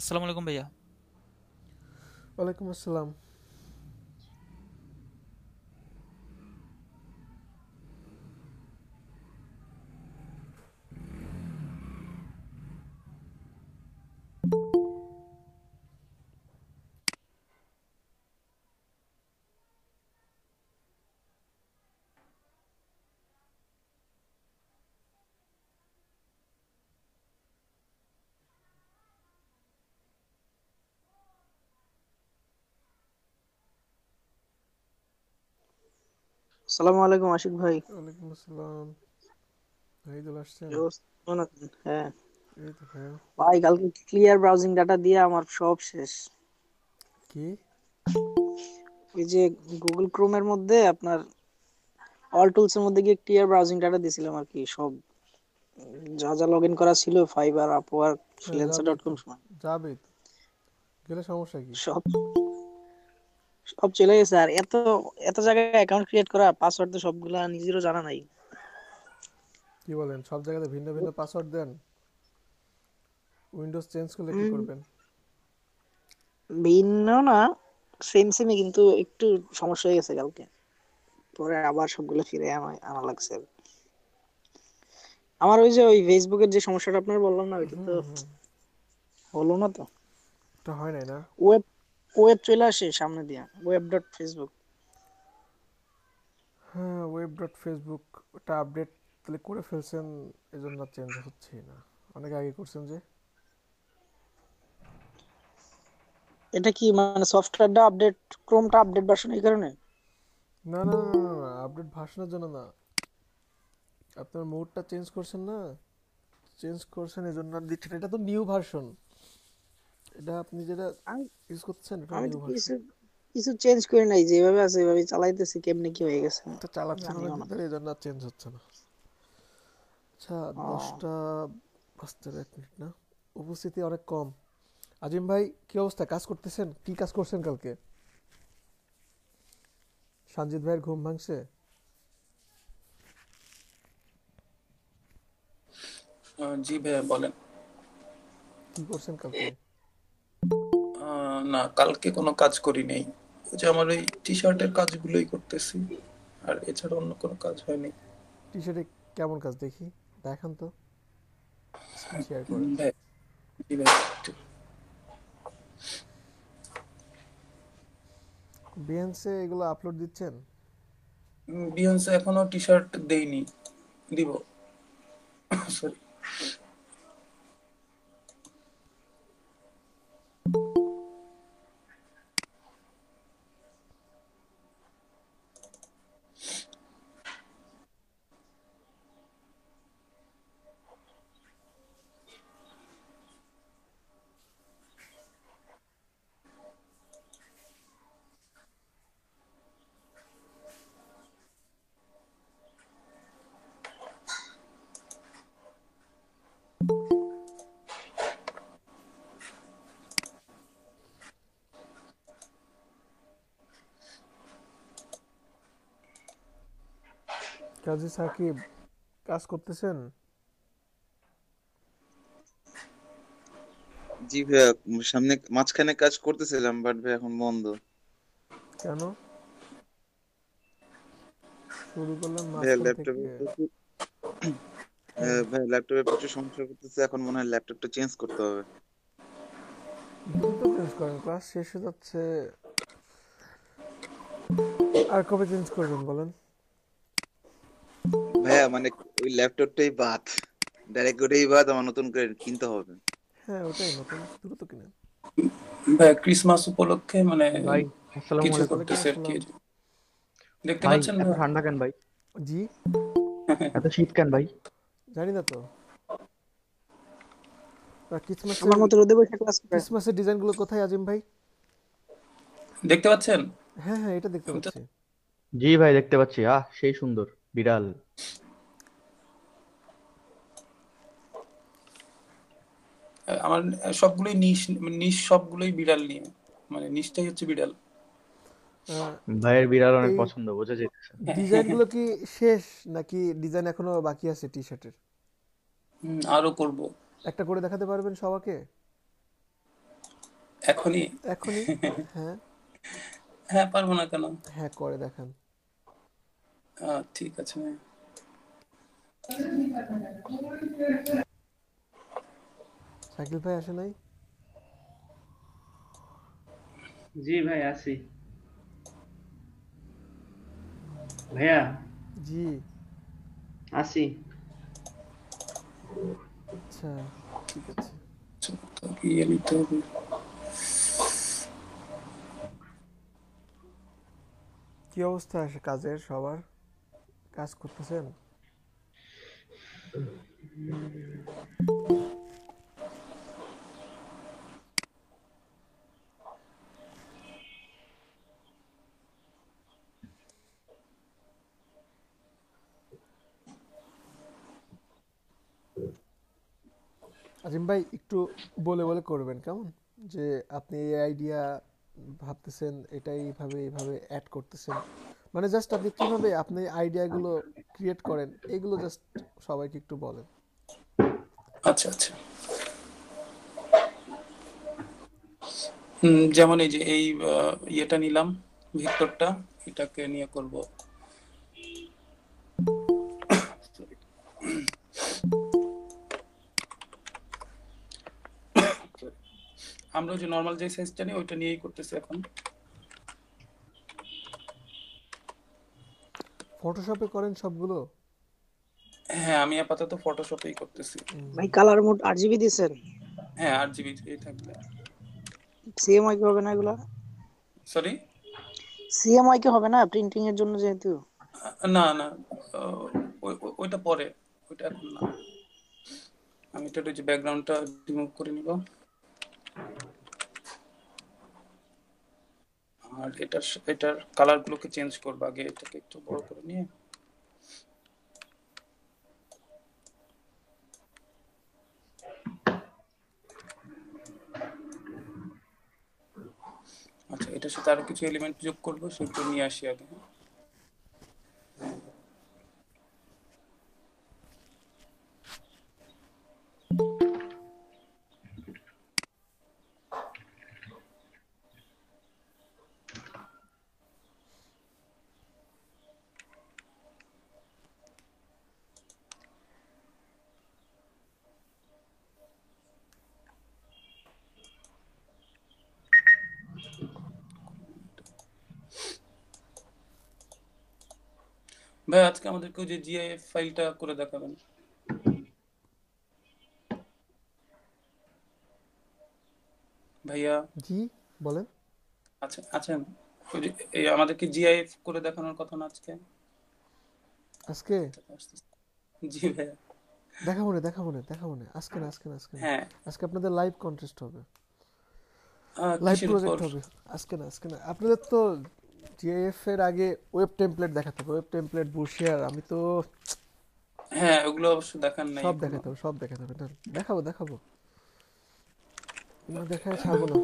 আসসালামু আলাইকুম ভাইয়া ওয়ালাইকুম আসসালাম আসসালামু আলাইকুম আশিক ভাই ওয়ালাইকুম আসসালাম ভাই ঈদুল আসছেন হ্যাঁ।, হ্যাঁ ভাই কালকে ক্লিয়ার ব্রাউজিং ডাটা দিয়ে আমার সব শেষ কি ওই যে গুগল ক্রোমের মধ্যে আপনার অল টুলস এর মধ্যে গিয়ে ক্লিয়ার ব্রাউজিং ডাটা দিছিলাম আর কি সব যা যা লগইন করা ছিল ফাইবার আপওয়ার্ক ফ্রিল্যান্সার.কম যাবে গেলে সমস্যা কি সব সব চলে গেছে আর এত এত জায়গায় অ্যাকাউন্ট ক্রিয়েট করা পাসওয়ার্ড তো সবগুলা নিজেরও জানা নাই কি বলেন সব জায়গাতে ভিন্ন ভিন্ন পাসওয়ার্ড দেন উইন্ডোজ চেঞ্জ করলে কি করবেন ভিন্ন না সেম সেমই কিন্তু একটু সমস্যা হয়ে গেছে কালকে পরে আবার সবগুলো ফিরে আমায় আনা লাগছে আমার ওই যে ওই ফেসবুকের যে সমস্যাটা আপনার বললাম না ওইটা তো হলো না তো এটা হয় নাই না ওয়েব ওয়েব চলে আসে সামনে দিয়া ওয়েব ডট ফেসবুক হ্যাঁ ওয়েব ডট ফেসবুক ওটা আপডেট তাহলে করে ফেলছেন এজন্য চেঞ্জ হচ্ছে না অনেক আগে করছেন যে এটা কি মানে সফটওয়্যারটা আপডেট ক্রোমটা আপডেট ভার্সন এই কারণে না না না আপডেট ভার্সনের জন্য না আপনার মোডটা চেঞ্জ করছেন না চেঞ্জ করছেন এজন্য দিচ্ছেন এটা তো নিউ ভার্সন এটা আপনি যেটা ইউজ করতেছেন আমি কিছু কিছু চেঞ্জ করে নাই যেভাবে আছে এভাবে চালাইতেছি কেমনে কি হয়ে গেছে তো চালাচ্ছি না আমাদের এই জন্য চেঞ্জ হচ্ছে না আচ্ছা দশটা বাজতে এক মিনিট না উপস্থিতি অনেক কম আজিম ভাই কি অবস্থা কাজ করতেছেন কি কাজ করছেন কালকে সঞ্জিত ভাইয়ের ঘুম ভাঙছে জি ভাই বলেন কি করছেন কালকে না কালকে কোনো কাজ করি নেই যে আমার ওই টি শার্টের কাজগুলোই করতেছি আর এছাড়া অন্য কোনো কাজ হয়নি টি শার্টে কেমন কাজ দেখি দেখান তো শেয়ার বিয়ান্সে এগুলো আপলোড দিচ্ছেন বিয়ান্সে এখনো টি শার্ট দেইনি দিব কাজী সাকিব কাজ করতেছেন জি ভাইয়া সামনে মাঝখানে কাজ করতেছিলাম বাট ভাই এখন বন্ধ কেন শুরু করলাম ভাই ল্যাপটপে প্রচুর সমস্যা করতেছে এখন মনে হয় ল্যাপটপটা চেঞ্জ করতে হবে দ্রুত চেঞ্জ করেন ক্লাস শেষ হয়ে যাচ্ছে আর কবে চেঞ্জ করবেন বলেন ভাইয়া হ্যাঁ, মানে ওই ল্যাপটপটাই বাদ ডাইরেক্ট ওটাই বাদ আমার নতুন করে কিনতে হবে হ্যাঁ ওটাই নতুন কিনে ভাই ক্রিসমাস উপলক্ষে মানে ভাই আসসালামু আলাইকুম দেখতে পাচ্ছেন ঠান্ডা কেন ভাই জি এত শীত কেন ভাই জানি না তো কোথায় আজিম ভাই দেখতে পাচ্ছেন হ্যাঁ হ্যাঁ এটা দেখতে পাচ্ছি জি ভাই দেখতে পাচ্ছি আহ সেই সুন্দর বিড়াল আমার সবগুলোই নিশ নিশ সবগুলোই বিড়াল নিয়ে মানে নিশটাই হচ্ছে বিড়াল ভাইয়ের বিড়াল অনেক পছন্দ বোঝা যাচ্ছে হ্যাঁ। ডিজাইন গুলো কি শেষ নাকি ডিজাইন এখনো বাকি আছে টি শার্টের আরো করব একটা করে দেখাতে পারবেন সবাকে এখনই এখনই হ্যাঁ হ্যাঁ পারবো না কেন হ্যাঁ করে দেখান ঠিক আছে tá aqui ele vai achando aí? Di, vai é assim. Léa? Di. Assim. Tá. Deixa eu aqui ele todo. Tá que eu estou achando caseiro, Chauar? Casco, tá আজিম ভাই একটু বলে বলে করবেন কেমন যে আপনি এই আইডিয়া ভাবতেছেন এটা এইভাবে এইভাবে অ্যাড করতেছেন মানে জাস্ট আপনি কিভাবে আপনি আইডিয়াগুলো ক্রিয়েট করেন এগুলো জাস্ট সবাইকে একটু বলেন আচ্ছা আচ্ছা যেমন এই যে এই ইয়েটা নিলাম ভিক্টরটা এটাকে নিয়ে করব আমরা যে নর্মাল যে সাইজ জানি ওইটা নিয়েই করতেছি এখন ফটোশপে করেন সবগুলো হ্যাঁ আমি আপাতত ফটোশপেই করতেছি ভাই কালার মোড আরজিবি দিবেন হ্যাঁ আরজিবি এই থাকবে সিএমআই কি হবে না এগুলা সরি সিএমআই কি হবে না প্রিন্টিং এর জন্য যেহেতু না না ওইটা পরে ওইটা এখন না আমি তো যে ব্যাকগ্রাউন্ডটা রিমুভ করে নিব আর এটার এটার কালার গুলোকে চেঞ্জ করবো আগে এটাকে একটু বড় করে নিয়ে আচ্ছা এটার সাথে আরো কিছু এলিমেন্ট যোগ করবো সেগুলো নিয়ে আসি আগে হ্যাঁ ভাই আজকে আমাদেরকে যে জিআইএফ ফাইলটা করে দেখাবেন ভাইয়া জি বলেন আচ্ছা আচ্ছা এই আমাদেরকে জিআইএফ করে দেখানোর কথা না আজকে আজকে জি ভাইয়া দেখাবো না দেখাবো না দেখাবো না আজকে না আজকে না আজকে হ্যাঁ আজকে আপনাদের লাইভ কন্টেস্ট হবে লাইভ প্রজেক্ট হবে আজকে না আজকে না আপনাদের তো টিএফ এর আগে ওয়েব টেমপ্লেট দেখাতে হবে ওয়েব টেমপ্লেট বুশিয়ার আমি তো হ্যাঁ ওগুলো অবশ্য দেখার নাই সব দেখাতে হবে সব দেখাতে হবে দেখাবো দেখাবো না দেখাই ছাড়বো না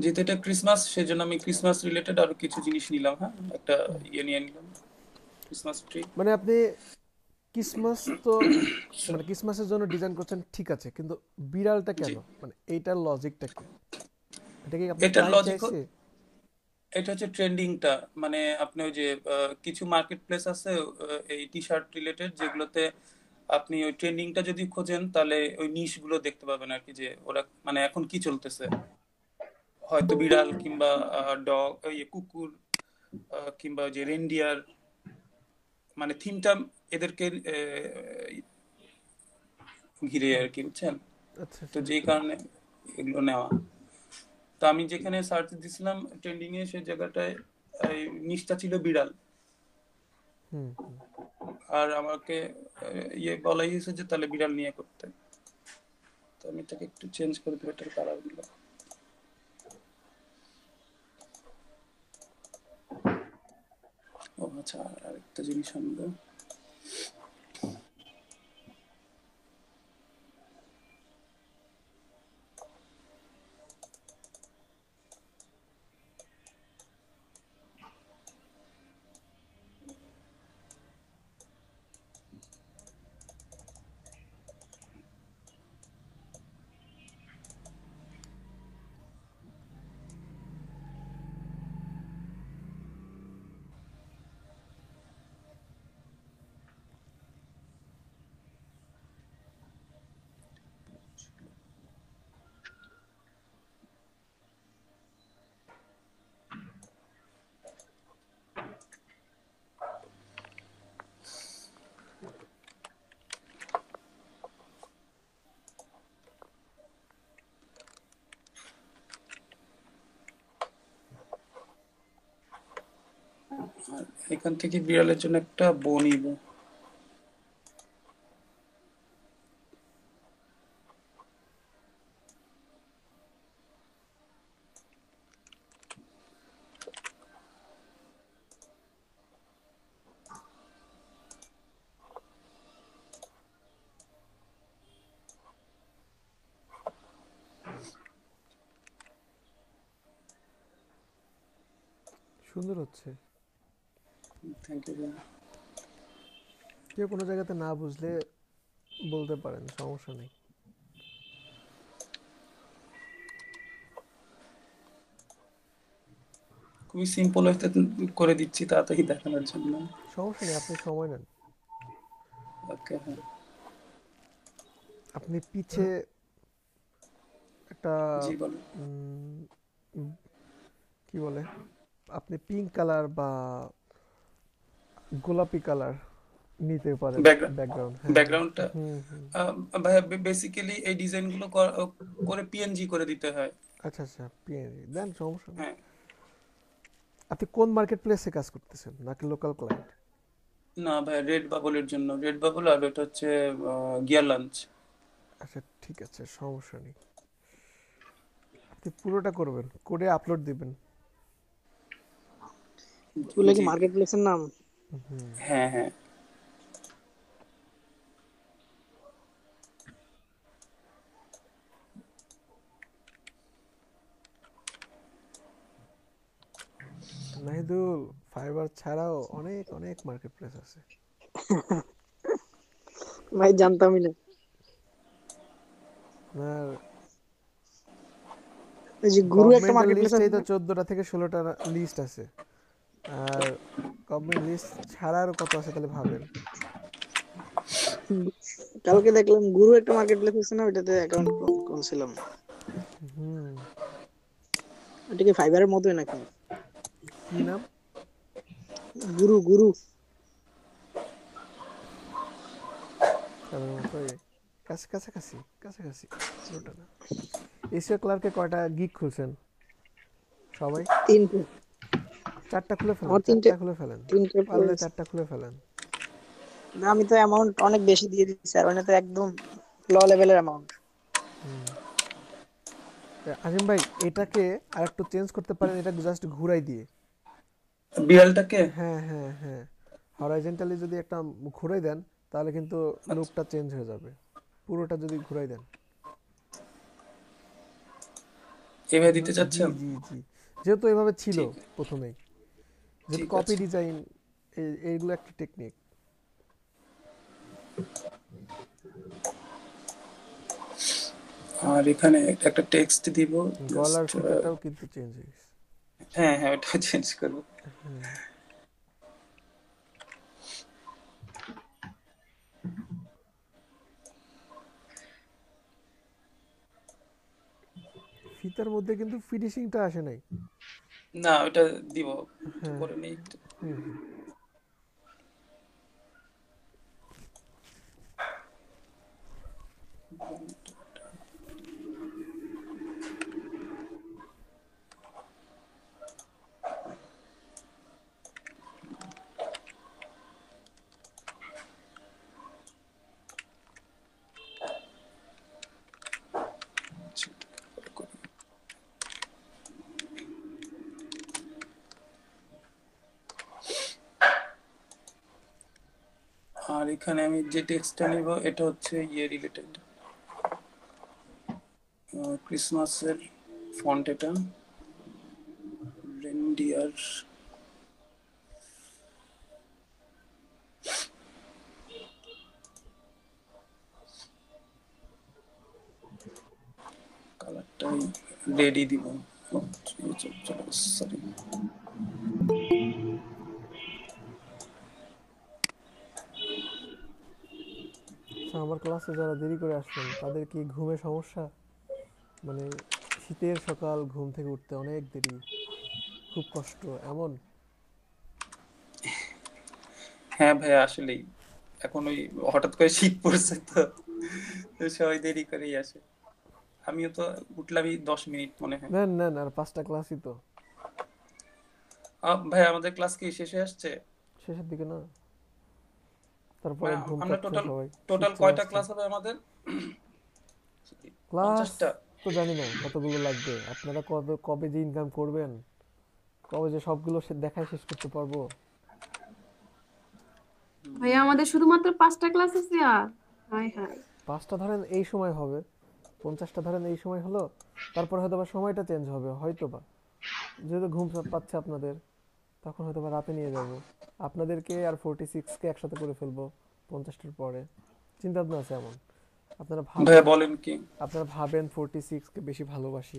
যেহেতু এটা ক্রিসমাস সেজন্য আমি ক্রিসমাস রিলেটেড আরো কিছু জিনিস নিলাম হ্যাঁ একটা ইয়ে নিয়ে নিলাম ক্রিসমাস ট্রি মানে আপনি ক্রিসমাস তো মানে ক্রিসমাসের জন্য ডিজাইন করছেন ঠিক আছে কিন্তু বিড়ালটা কেন মানে এইটার লজিকটা কি এটা লজিক এটা হচ্ছে ট্রেন্ডিংটা মানে আপনি ওই যে কিছু মার্কেট প্লেস আছে এই টি শার্ট রিলেটেড যেগুলোতে আপনি ওই ট্রেন্ডিংটা যদি খোঁজেন তাহলে ওই নিশ গুলো দেখতে পাবেন আর কি যে ওরা মানে এখন কি চলতেছে হয়তো বিড়াল কিংবা ডগ ওই কুকুর কিংবা যে রেন্ডিয়ার মানে থিমটা এদেরকে ঘিরে আর কি বুঝছেন আচ্ছা, তো আচ্ছা। যেই কারণে এগুলো নেওয়া তো আমি যেখানে সার্চ দিছিলাম ট্রেন্ডিং এ সেই জায়গাটায় নিশটা ছিল বিড়াল আর আমাকে ইয়ে বলাই হয়েছে যে তাহলে বিড়াল নিয়ে করতে তো আমি তাকে একটু চেঞ্জ করে দিই এটার কালার গুলো ও আচ্ছা আরেকটা জিনিস আমরা এখান থেকে বিড়ালের জন্য একটা বো নিব সুন্দর হচ্ছে কেউ কোনো জায়গাতে না বুঝলে বলতে পারেন সমস্যা নেই খুবই সিম্পল হতে করে দিচ্ছি তাড়াতাড়ি দেখানোর জন্য সমস্যা নেই আপনি সময় নেন হ্যাঁ। আপনি পিছে একটা কি বলে আপনি পিঙ্ক কালার বা গোলাপি কালার নিতে পারে ব্যাকগ্রাউন্ড ব্যাকগ্রাউন্ডটা ভাইয়া বেসিক্যালি এই ডিজাইন গুলো করে পিএনজি করে দিতে হয় আচ্ছা আচ্ছা পিএনজি দেন সমস্যা হ্যাঁ আপনি কোন মার্কেট প্লেসে কাজ করতেছেন নাকি লোকাল ক্লায়েন্ট না ভাই রেড বাবলের জন্য রেড বাবল আর এটা হচ্ছে গিয়ার লাঞ্চ আচ্ছা ঠিক আছে সমস্যা নেই আপনি পুরোটা করবেন করে আপলোড দিবেন বলে কি মার্কেট প্লেসের নাম হ্যাঁ হ্যাঁ ফাইবার ছাড়াও অনেক অনেক মার্কেট প্লেস আছে ভাই জানতামই না আপনার এই যে গুরু একটা মার্কেট প্লেস আছে 14টা থেকে 16টা লিস্ট আছে আর লিস্ট কত আছে তাহলে ভাবেন কালকে দেখলাম গুরু একটা মার্কেট প্লেস আছে না ওইটাতে অ্যাকাউন্ট হুম কি ফাইবারের মতোই নাকি কি নাম গুরু গুরু কাছে কাছাকাছি কাছাকাছি এশিয়া ক্লার্কে কয়টা গিক খুলছেন সবাই তিনটে চারটা খুলে ফেলেন তিনটা খুলে ফেলেন তিনটে পারলে চারটা খুলে ফেলেন না আমি তো অ্যামাউন্ট অনেক বেশি দিয়ে দিচ্ছি স্যার মানে তো একদম লো লেভেলের অ্যামাউন্ট আজিম ভাই এটাকে আরেকটু চেঞ্জ করতে পারেন এটা জাস্ট ঘুরাই দিয়ে বিড়ালটাকে হ্যাঁ হ্যাঁ হ্যাঁ হরাইজন্টালি যদি একটা ঘুরাই দেন তাহলে কিন্তু লুকটা আচ্ছা। চেঞ্জ হয়ে যাবে পুরোটা যদি ঘুরাই দেন এভাবে দিতে চাচ্ছেন জি জি যেহেতু এভাবে ছিল প্রথমেই যে কপি ডিজাইন এইগুলো একটা টেকনিক আর এখানে একটা টেক্সট দিব ডলার সেটাও কিন্তু চেঞ্জ হ্যাঁ হ্যাঁ ওটা চেঞ্জ করব ফিতার মধ্যে কিন্তু ফিনিশিংটা আসে নাই না ওটা দিব হ্যাঁ। করে নেই Thank you. আর এখানে আমি যে টেক্সটটা হ্যাঁ। নিব এটা হচ্ছে ইয়ে রিলেটেড ক্রিসমাসের ফন্ট এটা রেনডিয়ার কালারটা রেডি দিব সরি আমার ক্লাসে যারা দেরি করে আসছেন তাদের কি ঘুমে সমস্যা মানে শীতের সকাল ঘুম থেকে উঠতে অনেক দেরি খুব কষ্ট এমন হ্যাঁ ভাই আসলেই এখন ওই হঠাৎ করে শীত পড়ছে তো সবাই দেরি করেই আসে আমিও তো উঠলামই দশ মিনিট মনে হয় না না না আর পাঁচটা ক্লাসই তো ভাই আমাদের ক্লাস কি শেষে আসছে শেষের দিকে না তারপরে মানে আমরা টোটাল টোটাল কয়টা ক্লাস হবে আমাদের ক্লাস তো জানি না কতগুলো লাগবে আপনারা কবে কবে যে ইনকাম করবেন কবে যে সবগুলো দেখায় শেষ করতে পারবো ভাইয়া আমাদের শুধুমাত্র পাঁচটা ক্লাস আছে আর পাঁচটা ধরেন এই সময় হবে পঞ্চাশটা ধরেন এই সময় হলো তারপর হয়তো সময়টা চেঞ্জ হবে হয়তো বা যেহেতু ঘুম পাচ্ছে আপনাদের তখন হয়তো রাতে নিয়ে যাব আপনাদেরকে আর ফোরটি সিক্সকে একসাথে করে ফেলবো পঞ্চাশটার পরে চিন্তা ভাবনা আছে এমন আপনারা ভাবেন বলেন কি আপনারা ভাবেন ফোরটি সিক্সকে বেশি ভালোবাসি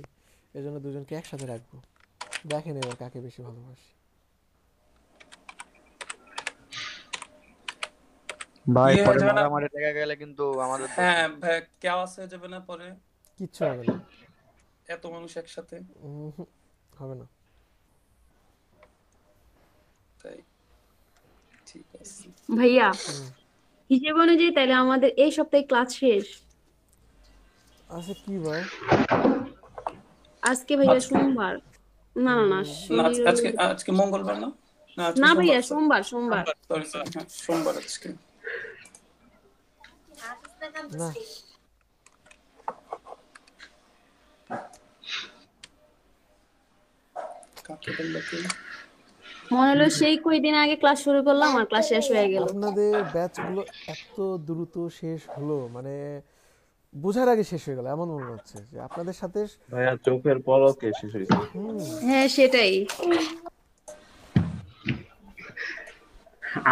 এজন্য দুজনকে একসাথে রাখবো দেখেন এবার কাকে বেশি ভালোবাসি ভাই পরে মারামারি লেগে গেলে কিন্তু আমাদের হ্যাঁ ভাই কেওয়াস যাবে না পরে কিচ্ছু হবে না এত মানুষ একসাথে হবে না ভাইয়া হিসেব অনুযায়ী তাহলে আমাদের এই সপ্তাহে ক্লাস শেষ আচ্ছা কি ভাই আজকে ভাইয়া সোমবার না না আজকে আজকে মঙ্গলবার না না ভাইয়া সোমবার সোমবার সোমবার হ্যাঁ, আজকে না কাকে বললো মনে হলো সেই কয়দিন আগে ক্লাস শুরু করলাম আর ক্লাস শেষ হয়ে গেল আপনাদের ব্যাচগুলো এত দ্রুত শেষ হলো মানে বোঝার আগে শেষ হয়ে গেল এমন মনে হচ্ছে যে আপনাদের সাথে ভাইয়া চোখের পলকে শেষ হয়ে গেল হ্যাঁ সেটাই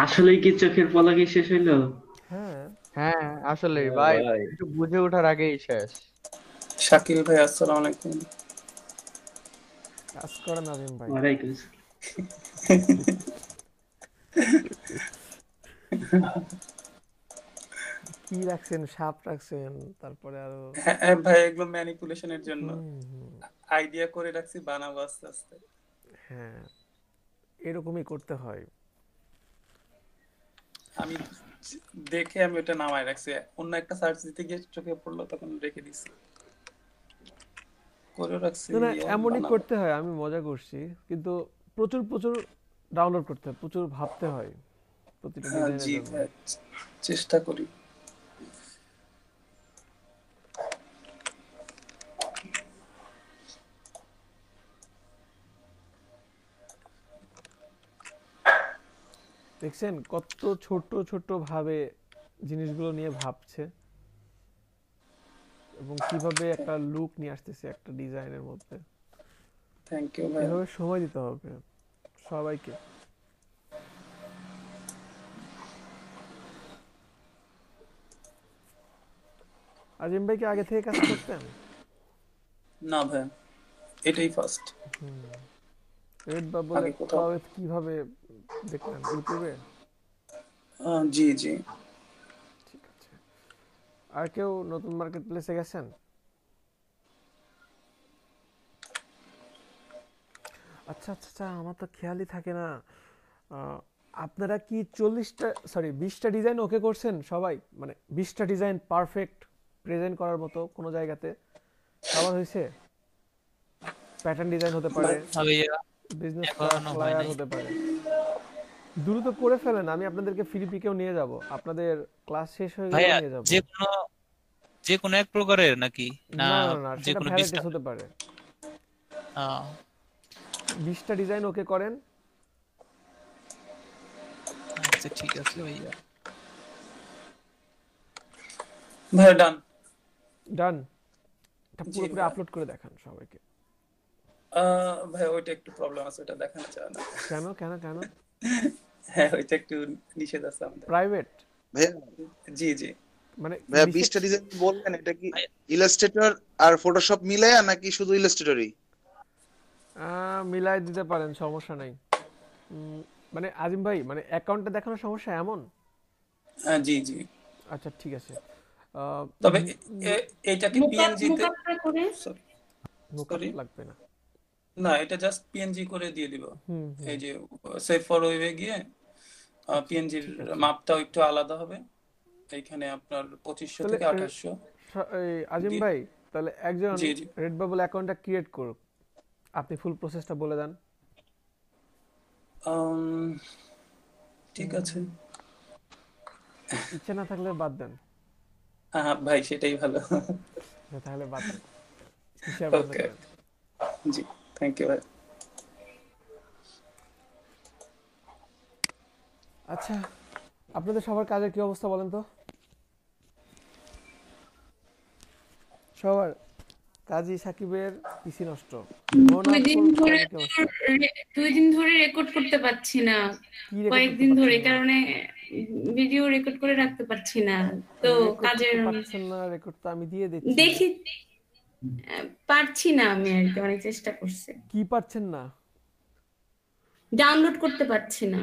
আসলে কি চোখের পলকে শেষ হলো হ্যাঁ হ্যাঁ আসলে হ্যাঁ ভাই একটু বুঝে ওঠার আগেই শেষ শাকিল ভাই আসসালামু আলাইকুম কাজ করেন আজিম ভাই ওয়ালাইকুম আসসালাম কি রাখছেন সাপ রাখছেন তারপরে আরো হ্যাঁ, হ্যাঁ, ভাই এগুলো ম্যানিপুলেশনের জন্য আইডিয়া করে রাখছি বানাবো আস্তে আস্তে হ্যাঁ এরকমই করতে হয় আমি দেখে আমি ওটা নামায় রাখছি অন্য একটা সার্চ দিতে গিয়ে চোখে পড়লো তখন রেখে দিছি করে রাখছি না ইয়ে, এমনই করতে হয় আমি মজা করছি কিন্তু প্রচুর প্রচুর ডাউনলোড করতে হয় প্রচুর ভাবতে হয় প্রতিটা হ্যাঁ, হ্যাঁ, চেষ্টা করি দেখছেন কত ছোট ছোট ভাবে জিনিসগুলো নিয়ে ভাবছে এবং কিভাবে একটা লুক নিয়ে আসতেছে একটা ডিজাইনের মধ্যে থ্যাংক ইউ ভাই এভাবে সময় দিতে হবে সবাইকে আজিম ভাই কি আগে থেকে কাজ করতেন না ভাই এটাই ফার্স্ট রেড বাবল কিভাবে দেখলেন ইউটিউবে জি জি আর কেউ নতুন মার্কেট প্লেসে গেছেন আচ্ছা আচ্ছা আচ্ছা আমার তো খেয়ালই থাকে না আপনারা কি চল্লিশটা সরি বিশটা ডিজাইন ওকে করছেন সবাই মানে বিশটা ডিজাইন পারফেক্ট প্রেজেন্ট করার মতো কোনো জায়গাতে সবার হয়েছে প্যাটার্ন ডিজাইন হতে পারে বিজনেস ফ্লায়ার ইয়ে হতে পারে দ্রুত করে ফেলেন আমি আপনাদেরকে ফিলিপিকেও নিয়ে যাব আপনাদের ক্লাস শেষ হয়ে গেলে নিয়ে যাব যে কোনো যে কোনো এক প্রকারের নাকি না যে কোনো হতে পারে হ্যাঁ বিশটা ডিজাইন ওকে করেন আচ্ছা ঠিক আছে ভাইয়া ভাই ডান ডান এটা পুরোপুরি আপলোড করে দেখান সবাইকে ভাই ওইটা একটু প্রবলেম আছে ওটা দেখানো যায় কেন কেন কেন হ্যাঁ ওইটা একটু নিষেধ আছে আমাদের প্রাইভেট ভাইয়া জি জি মানে ভাইয়া বিশটা ডিজাইন বললেন এটা কি ইলাস্ট্রেটর আর ফটোশপ মিলায়া নাকি শুধু ইলাস্ট্রেটরই মিলাই দিতে পারেন সমস্যা নাই মানে আজিম ভাই মানে অ্যাকাউন্টে দেখানোর সমস্যা এমন হ্যাঁ, জি জি আচ্ছা ঠিক আছে তবে এটা কি পিএনজি তে সরি লাগবে না না এটা জাস্ট পিএনজি করে দিয়ে দিব এই যে সেফ ফর ওয়েবে গিয়ে পিএনজির আচ্ছা, মাপটাও একটু আলাদা হবে এইখানে আপনার 2500 থেকে 2800 আজিম ভাই তাহলে একজন রেড বাবল অ্যাকাউন্টটা ক্রিয়েট করুক আপনি ফুল প্রসেসটা বলে দেন ঠিক আছে ইচ্ছে না থাকলে বাদ দেন ভাই সেটাই ভালো তাহলে বাদ দেন জি থ্যাংক ইউ ভাই আচ্ছা আপনাদের সবার কাজের কি অবস্থা বলেন তো সবার কাজী সাকিবের পিসি নষ্ট দুই দিন ধরে দুই দিন ধরে রেকর্ড করতে পারছি না কয়েকদিন ধরে কারণে ভিডিও রেকর্ড করে রাখতে পারছি না তো কাজের না রেকর্ড তো আমি দিয়ে দিচ্ছি দেখি পারছি না আমি আর কি অনেক চেষ্টা করছি কি পারছেন না ডাউনলোড করতে পারছি না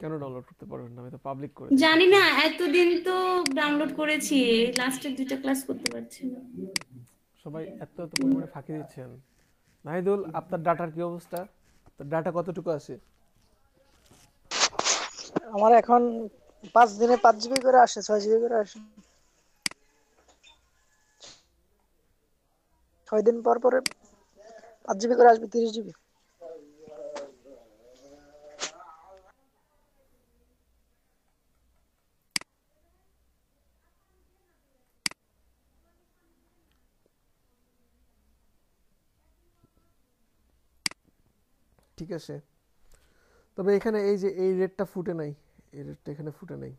কেন ডাউনলোড করতে পারবেন না আমি তো পাবলিক করে জানি না এতদিন তো ডাউনলোড করেছি লাস্টের দুইটা ক্লাস করতে পারছি না সবাই এত এত পরিমাণে ফাঁকি দিচ্ছেন নাহিদুল আপনার ডাটার কি অবস্থা আপনার ডাটা কতটুকু আছে আমার এখন 5 দিনে 5 জিবি করে আসে 6 জিবি করে আসে ছয় দিন পর পরে পাঁচ জিবি করে আসবে তিরিশ জিবি ঠিক আছে তবে এখানে এই যে এই রেটটা ফুটে নাই এই রেটটা এখানে ফুটে নাই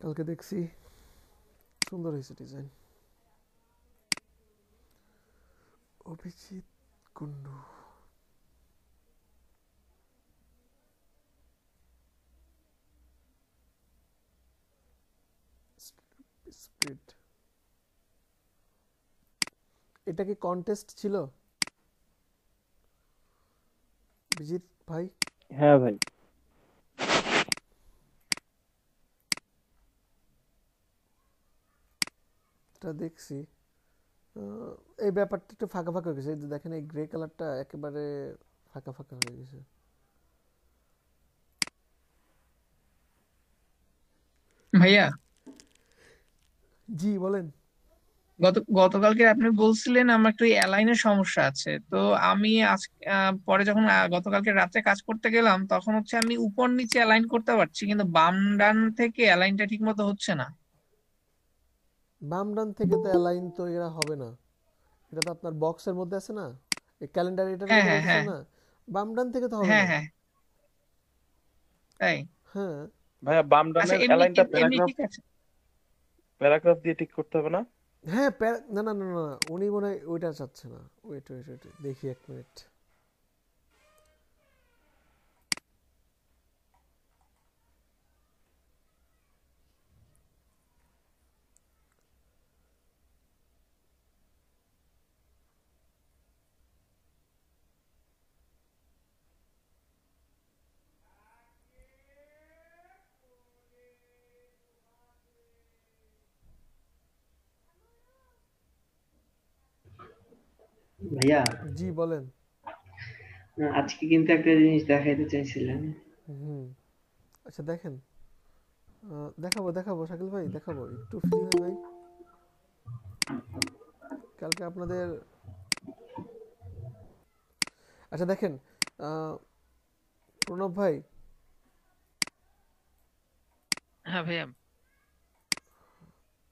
কালকে দেখছি সুন্দর হয়েছে ডিজাইন অভিজিৎ কুন্ডু এটা কি কন্টেস্ট ছিল বিজিত ভাই হ্যাঁ ভাই এটা দেখছি এই ব্যাপারটা একটু ফাঁকা ফাঁকা হয়ে গেছে দেখেন এই গ্রে কালারটা একেবারে ফাঁকা ফাঁকা হয়ে গেছে ভাইয়া জি বলেন গতকালকে আপনি বলছিলেন আমার একটু অ্যালাইনের সমস্যা আছে তো আমি আজ পরে যখন গতকালকে রাতে কাজ করতে গেলাম তখন হচ্ছে আমি উপর নিচে অ্যালাইন করতে পারছি কিন্তু বাম ডান থেকে অ্যালাইনটা ঠিক মতো হচ্ছে না বাম ডান থেকে তো অ্যালাইন তো এরা হবে না এটা তো আপনার বক্সের মধ্যে আছে না এই ক্যালেন্ডার এটা হ্যাঁ, হ্যাঁ, হ্যাঁ। না বাম ডান থেকে তো হবে হ্যাঁ হ্যাঁ তাই হ্যাঁ ভাইয়া বাম ডানের অ্যালাইনটা প্যারাগ্রাফ প্যারাগ্রাফ দিয়ে ঠিক করতে হবে না হ্যাঁ না না না না উনি মনে হয় ওইটা চাচ্ছে না ওয়েট ওয়েট ওয়েট দেখি এক মিনিট ভাইয়া জি বলেন আজকে কিন্তু একটা জিনিস দেখাইতে চাইছিলাম আচ্ছা দেখেন দেখাবো দেখাবো শাকিল ভাই দেখাবো একটু ফ্রি হয়ে ভাই কালকে আপনাদের আচ্ছা দেখেন প্রণব ভাই হ্যাঁ ভাইয়া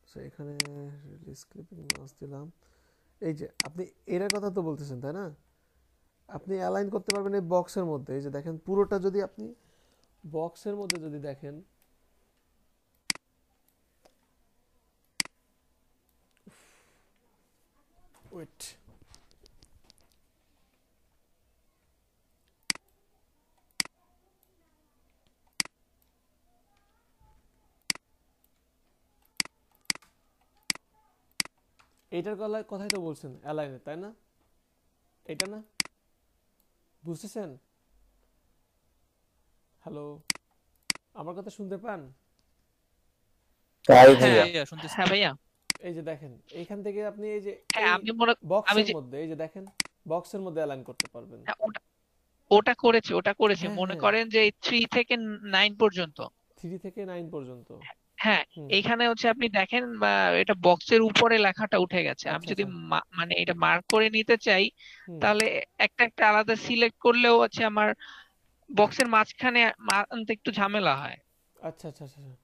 আচ্ছা, এখানে রিলিজ ক্লিপিং মাস দিলাম এই যে আপনি এটার কথা তো বলতেছেন তাই না আপনি অ্যালাইন করতে পারবেন এই বক্সের মধ্যে এই যে দেখেন পুরোটা যদি আপনি বক্সের মধ্যে যদি দেখেন ওয়েট এইটার কথাই তো বলছেন অ্যালাইনে তাই না এটা না বুঝতেছেন হ্যালো আমার কথা শুনতে পান হ্যাঁ, হ্যাঁ, এই যে দেখেন এইখান থেকে আপনি এই যে বক্সের হ্যাঁ, মধ্যে এই যে দেখেন বক্সের মধ্যে অ্যালাইন করতে পারবেন ওটা করেছি ওটা করেছি মনে করেন যে 3 থেকে 9 পর্যন্ত 3 থেকে 9 পর্যন্ত হ্যাঁ এখানে হচ্ছে আপনি দেখেন এটা বক্সের উপরে লেখাটা উঠে গেছে আমি আচ্ছা, যদি আচ্ছা। মানে এটা মার্ক করে নিতে চাই তাহলে একটা একটা আলাদা সিলেক্ট করলেও হচ্ছে আমার বক্সের মাঝখানে আনতে একটু ঝামেলা হয় আচ্ছা আচ্ছা আচ্ছা, আচ্ছা।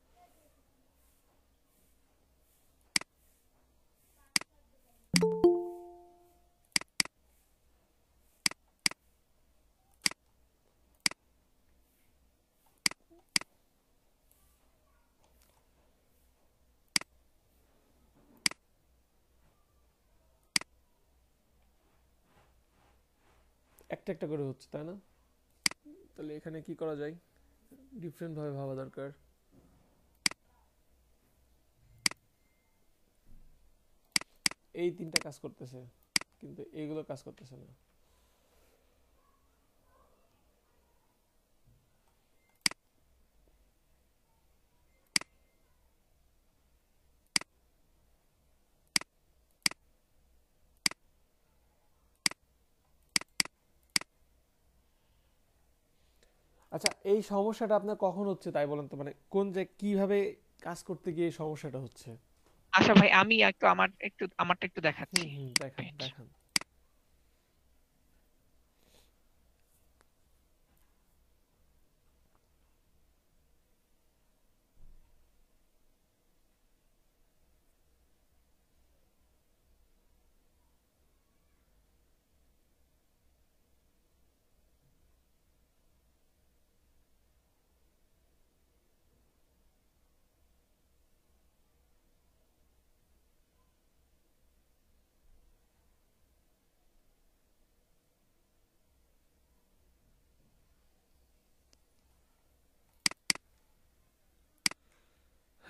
একটা একটা করে হচ্ছে তাই না তাহলে এখানে কি করা যায় ডিফারেন্ট ভাবে ভাবা দরকার এই তিনটা কাজ করতেছে কিন্তু এইগুলো কাজ করতেছে না আচ্ছা এই সমস্যাটা আপনার কখন হচ্ছে তাই বলেন তো মানে কোন যে কিভাবে কাজ করতে গিয়ে সমস্যাটা হচ্ছে আচ্ছা ভাই আমি একটু আমার একটু আমারটা একটু দেখাচ্ছি দেখান দেখান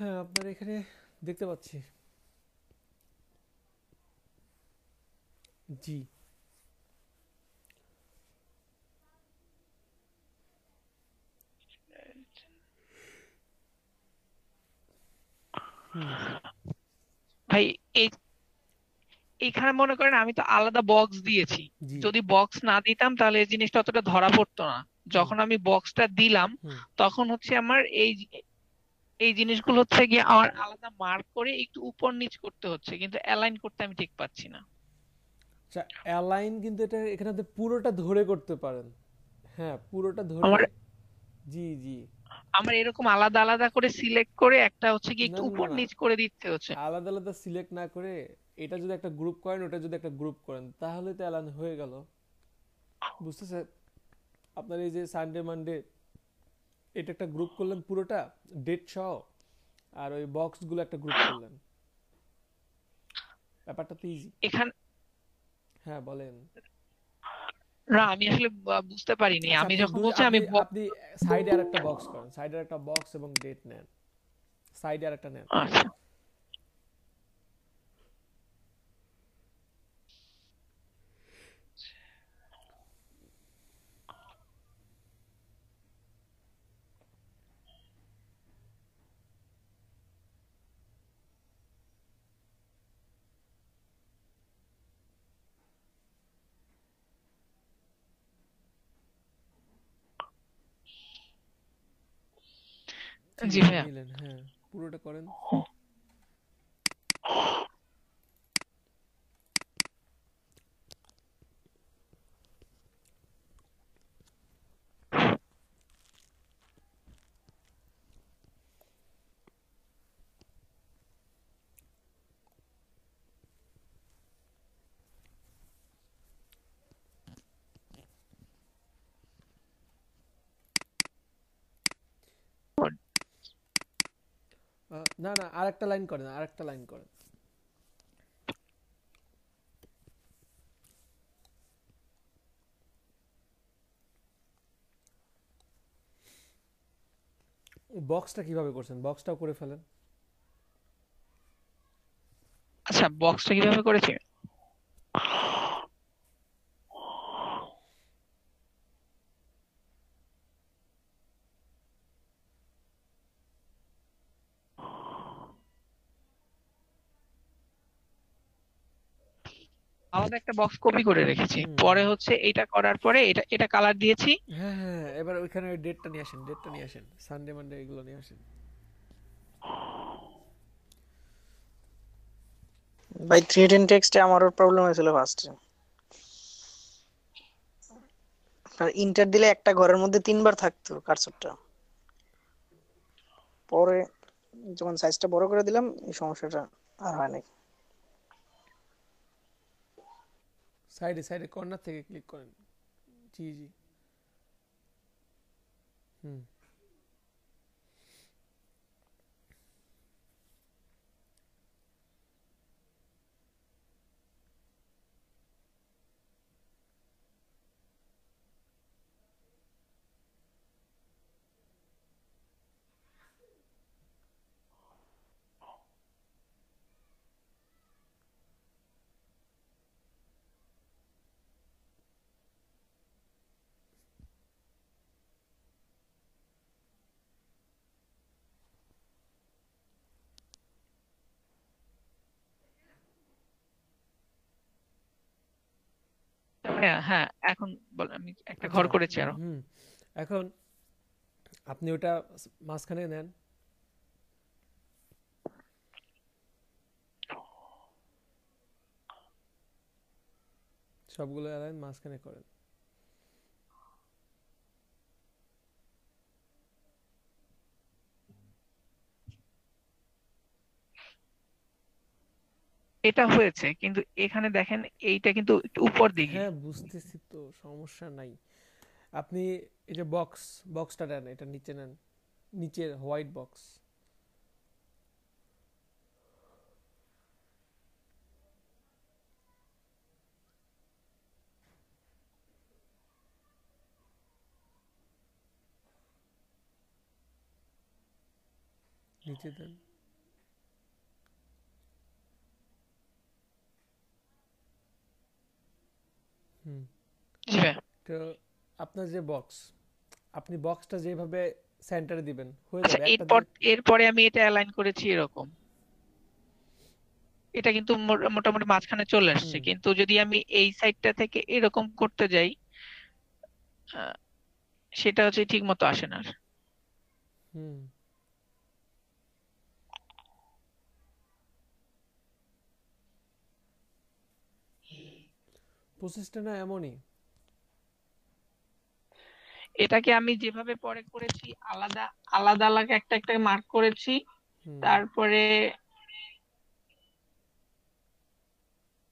হ্যাঁ আপনার এখানে দেখতে পাচ্ছি জি ভাই এই এইখানে মনে করেন আমি তো আলাদা বক্স দিয়েছি যদি বক্স না দিতাম তাহলে এই জিনিসটা অতটা ধরা পড়তো না যখন আমি বক্সটা দিলাম তখন হচ্ছে আমার এই এই জিনিসগুলো হচ্ছে গিয়ে আমার আলাদা মার্ক করে একটু উপর নিচ করতে হচ্ছে কিন্তু অ্যালাইন করতে আমি ঠিক পাচ্ছি না আচ্ছা অ্যালাইন কিন্তু এটা এখানে পুরোটা ধরে করতে পারেন হ্যাঁ পুরোটা ধরে জি জি আমার এরকম আলাদা আলাদা করে সিলেক্ট করে একটা হচ্ছে কি একটু উপর নিচ করে দিতে হচ্ছে আলাদা আলাদা সিলেক্ট না করে এটা যদি একটা গ্রুপ করেন ওটা যদি একটা গ্রুপ করেন তাহলে তো অ্যালাইন হয়ে গেল বুঝতেছে আপনার এই যে সানডে মানডে এটা একটা গ্রুপ করলেন পুরোটা ডেট সহ আর ওই বক্স গুলো একটা গ্রুপ করলেন ব্যাপারটা তো ইজি এখান হ্যাঁ বলেন না আমি আসলে বুঝতে পারিনি আচ্ছা, আমি যখন বলছি আমি আপনি সাইডে আরেকটা বক্স করেন সাইডে আরেকটা বক্স এবং ডেট নেন সাইডে আরেকটা নেন আচ্ছা জি ভাইয়া হ্যাঁ, পুরোটা করেন না না আরেকটা লাইন করেন আরেকটা লাইন করেন বক্সটা কিভাবে করছেন বক্সটাও করে ফেলেন আচ্ছা বক্সটা কিভাবে করেছেন আলাদা একটা বক্স কপি করে রেখেছি পরে হচ্ছে এটা করার পরে এটা এটা কালার দিয়েছি হ্যাঁ, হ্যাঁ, হ্যাঁ এবার ওইখানে ওই ডেটটা নিয়ে আসেন ডেটটা নিয়ে আসেন সানডে মানডে এগুলো নিয়ে আসেন ভাই থ্রি টেন টেক্সটে আমারও প্রবলেম হয়েছিল ফার্স্ট আর ইন্টার দিলে একটা ঘরের মধ্যে তিনবার থাকতো কারসরটা পরে যখন সাইজটা বড় করে দিলাম এই সমস্যাটা আর হয় নাই সাইডে সাইডে কর্নার থেকে ক্লিক করেন জি জি হুম হ্যাঁ হ্যাঁ এখন আমি একটা ঘর আচ্ছা, করেছি আরো এখন আপনি ওটা মাঝখানে নেন সবগুলো অ্যালাইন মাঝখানে করেন এটা হয়েছে কিন্তু এখানে দেখেন এইটা কিন্তু একটু উপর দিকে হ্যাঁ বুঝতেছি তো সমস্যা নাই আপনি এই যে বক্স বক্সটা নেন এটা নিচে নেন নিচের হোয়াইট বক্স নিচে দেন তো আপনার যে বক্স আপনি বক্সটা যেভাবে সেন্টারে দিবেন হয়ে যাবে আচ্ছা, এরপর এরপরে আমি এটা অ্যালাইন করেছি এরকম এটা কিন্তু মোটামুটি মাঝখানে চলে আসছে কিন্তু যদি আমি এই সাইডটা থেকে এরকম করতে যাই সেটা হচ্ছে ঠিক মতো আসে না হুম প্রসেসটা এমনই এটাকে আমি যেভাবে পরে করেছি আলাদা আলাদা আলাদা একটা একটা মার্ক করেছি তারপরে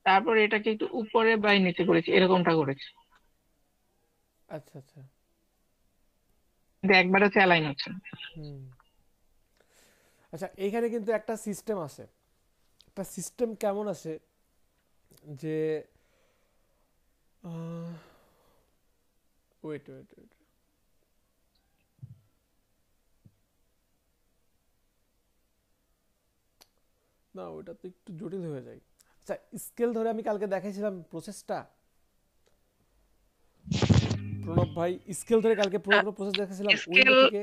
তারপরে এটাকে একটু উপরে বা নিচে করেছি এরকমটা করেছি আচ্ছা আচ্ছা হচ্ছে আচ্ছা এখানে কিন্তু একটা সিস্টেম আছে একটা সিস্টেম কেমন আছে যে Uh, wait, wait, wait. না ওটা তো একটু জটিল হয়ে যায় আচ্ছা স্কেল ধরে আমি কালকে দেখাইছিলাম প্রসেসটা প্রণব ভাই স্কেল ধরে কালকে পুরো প্রসেস দেখাইছিলাম ওই থেকে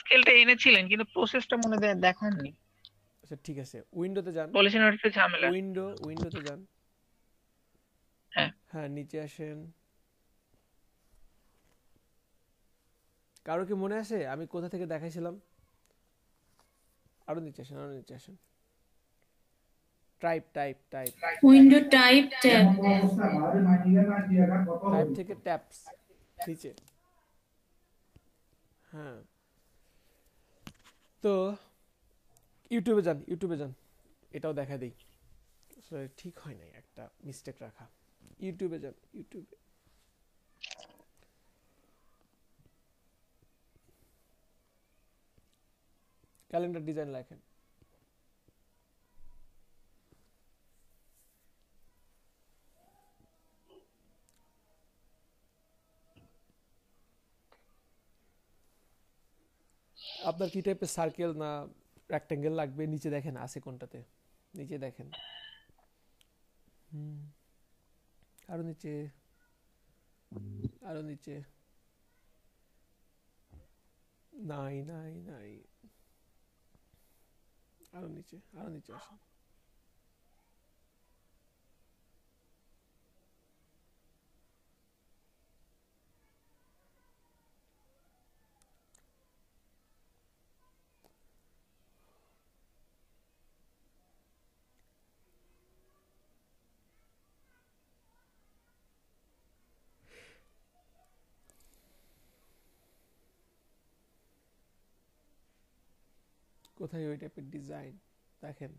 স্কেলটা এনেছিলেন কিন্তু প্রসেসটা মনে দেখাননি আচ্ছা ঠিক আছে উইন্ডোতে যান বলেছেন ওটা ঝামেলা উইন্ডো উইন্ডোতে যান হ্যাঁ।, হ্যাঁ নিচে আসেন কারো কি মনে আছে আমি কোথা থেকে দেখাইছিলাম আরো নিচে আসেন আরো নিচে আসেন type type type window type tab type থেকে ট্যাপস নিচে হ্যাঁ তো ইউটিউবে যান ইউটিউবে যান এটাও দেখা দিই ঠিক হয় নাই একটা মিস্টেক রাখা ইউটিউবে যান ইউটিউবে ক্যালেন্ডার ডিজাইন লেখেন আপনার কি টাইপের সার্কেল না রেক্ট্যাঙ্গেল লাগবে নিচে দেখেন আছে কোনটাতে নিচে দেখেন হুম আরো নিচে আরো নিচে নাই নাই নাই আরো নিচে আরো নিচে আসুন কোথায় ওই টাইপের ডিজাইন দেখেন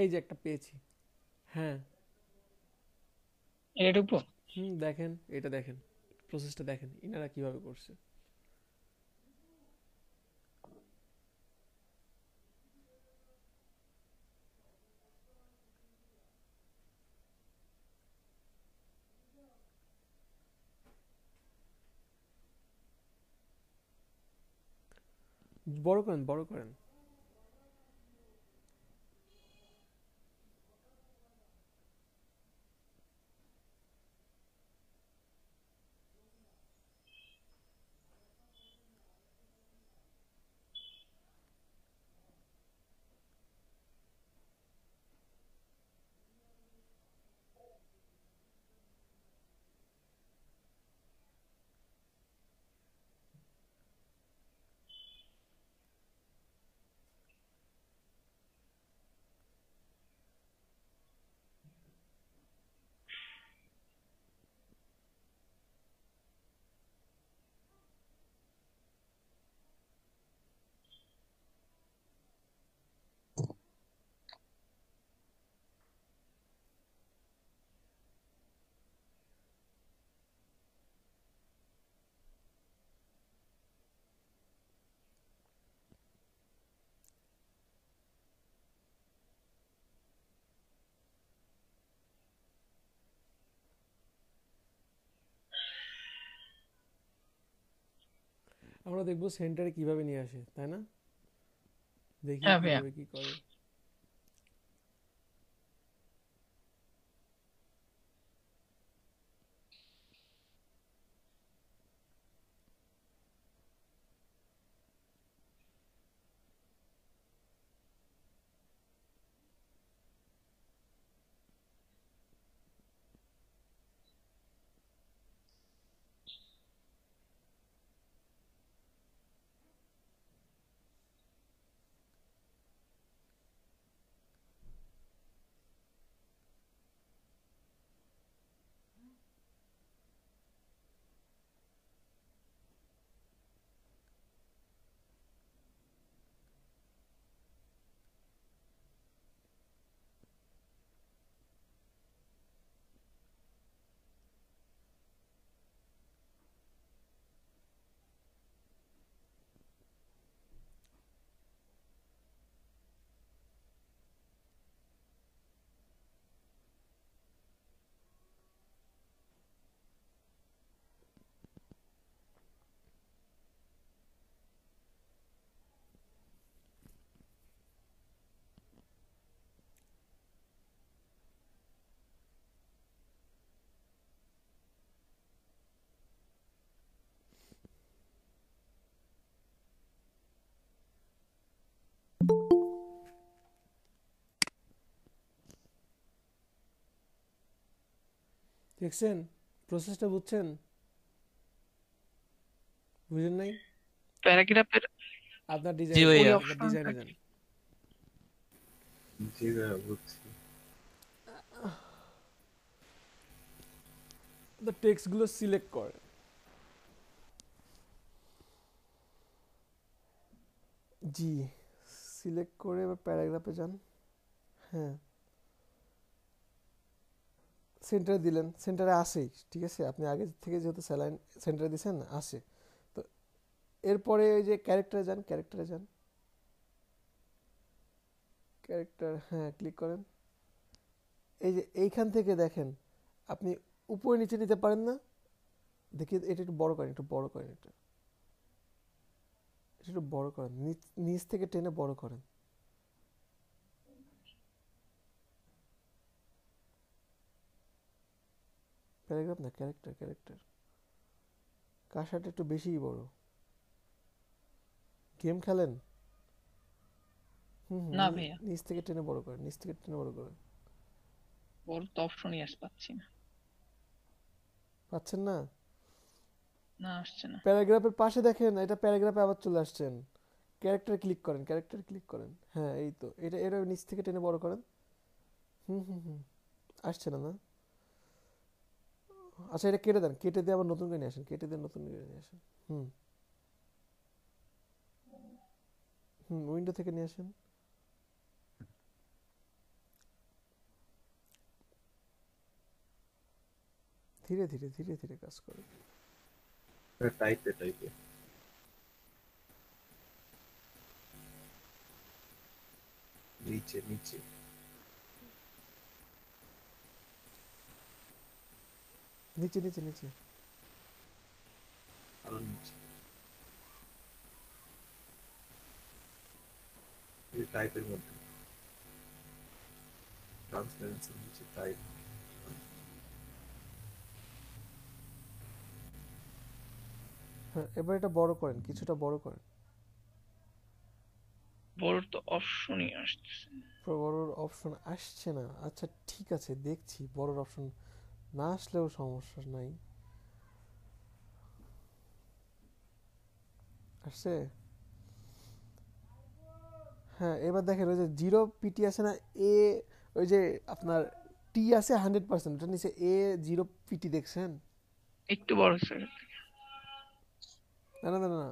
এই যে একটা পেয়েছি হ্যাঁ এর উপর হুম দেখেন এটা দেখেন প্রসেসটা দেখেন ইনারা কিভাবে করছে বড় করেন বড় করেন আমরা দেখব সেন্টারে কিভাবে নিয়ে আসে তাই না দেখি হ্যাঁ, কি করে দেখছেন প্রসেসটা বুঝছেন বুঝেন নাই প্যারাগ্রাফের আপনার ডিজাইন জি ভাইয়া ডিজাইনে যান সিলেক্ট করে জি সিলেক্ট করে এবার প্যারাগ্রাফে যান হ্যাঁ সেন্টারে দিলেন সেন্টারে আসেই ঠিক আছে আপনি আগে থেকে যেহেতু স্যালাইন সেন্টারে দিয়েছেন আসে তো এরপরে ওই যে ক্যারেক্টারে যান ক্যারেক্টারে যান ক্যারেক্টার হ্যাঁ ক্লিক করেন এই যে এইখান থেকে দেখেন আপনি উপরে নিচে নিতে পারেন না দেখি এটা একটু বড় করেন একটু বড় করেন এটা একটু বড় করেন নিচ থেকে টেনে বড় করেন প্যারাগ্রাফ না ক্যারেক্টার ক্যারেক্টার কাশাটা একটু বেশিই বড় গেম খেলেন হুম নিচ থেকে টেনে বড় করেন নিচ থেকে টেনে বড় করেন বড় তো অপশনই আস পাচ্ছি না পাচ্ছেন না না আসছে না প্যারাগ্রাফের পাশে দেখেন এটা প্যারাগ্রাফে আবার চলে আসছেন ক্যারেক্টার ক্লিক করেন ক্যারেক্টার ক্লিক করেন হ্যাঁ এই তো এটা এটা নিচ থেকে টেনে বড় করেন হুম হুম হুম আসছে না না আচ্ছা এটা কেটে দেন কেটে দিয়ে আবার নতুন করে নিয়ে আসেন কেটে দিয়ে নতুন করে নিয়ে আসেন হুম হুম উইন্ডো থেকে নিয়ে আসেন ধীরে ধীরে ধীরে ধীরে কাজ করে टाइप पे टाइप पे नीचे नीचे नीचे नीचे नीचे और नीचे ये टाइप पे बोलते ट्रांसपेरेंसी नीचे टाइप হ্যাঁ, এবার এটা বড় করেন কিছুটা বড় করেন বড় তো অপশনই আসছে বড়র অপশন আসছে না আচ্ছা ঠিক আছে দেখছি বড়র অপশন না আসলেও সমস্যা নাই আসছে হ্যাঁ এবার দেখেন ওই যে জিরো পিটি আছে না এ ওই যে আপনার টি আছে হান্ড্রেড পার্সেন্ট ওটা নিচে এ জিরো পিটি দেখছেন একটু বড় স্যার না না না না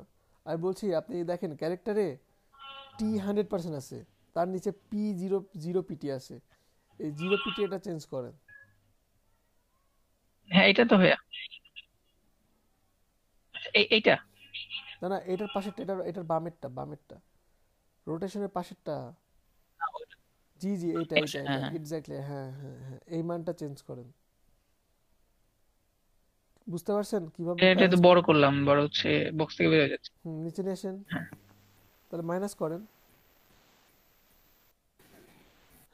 আমি বলছি আপনি দেখেন ক্যারেক্টারে টি হান্ড্রেড পার্সেন্ট আছে তার নিচে পি জিরো জিরো পিটি আছে এই জিরো পিটি এটা চেঞ্জ করেন হ্যাঁ এটা তো ভাইয়া এইটা না না এটার পাশে এটা এটার বামেরটা বামেরটা রোটেশনের পাশেরটা হ্যাঁ, জি জি এটা এটা এক্স্যাক্টলি হ্যাঁ হ্যাঁ হ্যাঁ এই মানটা চেঞ্জ করেন বুঝতে পারছেন কিভাবে এটা তো বড় করলাম বড় হচ্ছে বক্স থেকে বের হয়ে যাচ্ছে হুম নিচে নিয়ে আসেন হ্যাঁ। তাহলে মাইনাস করেন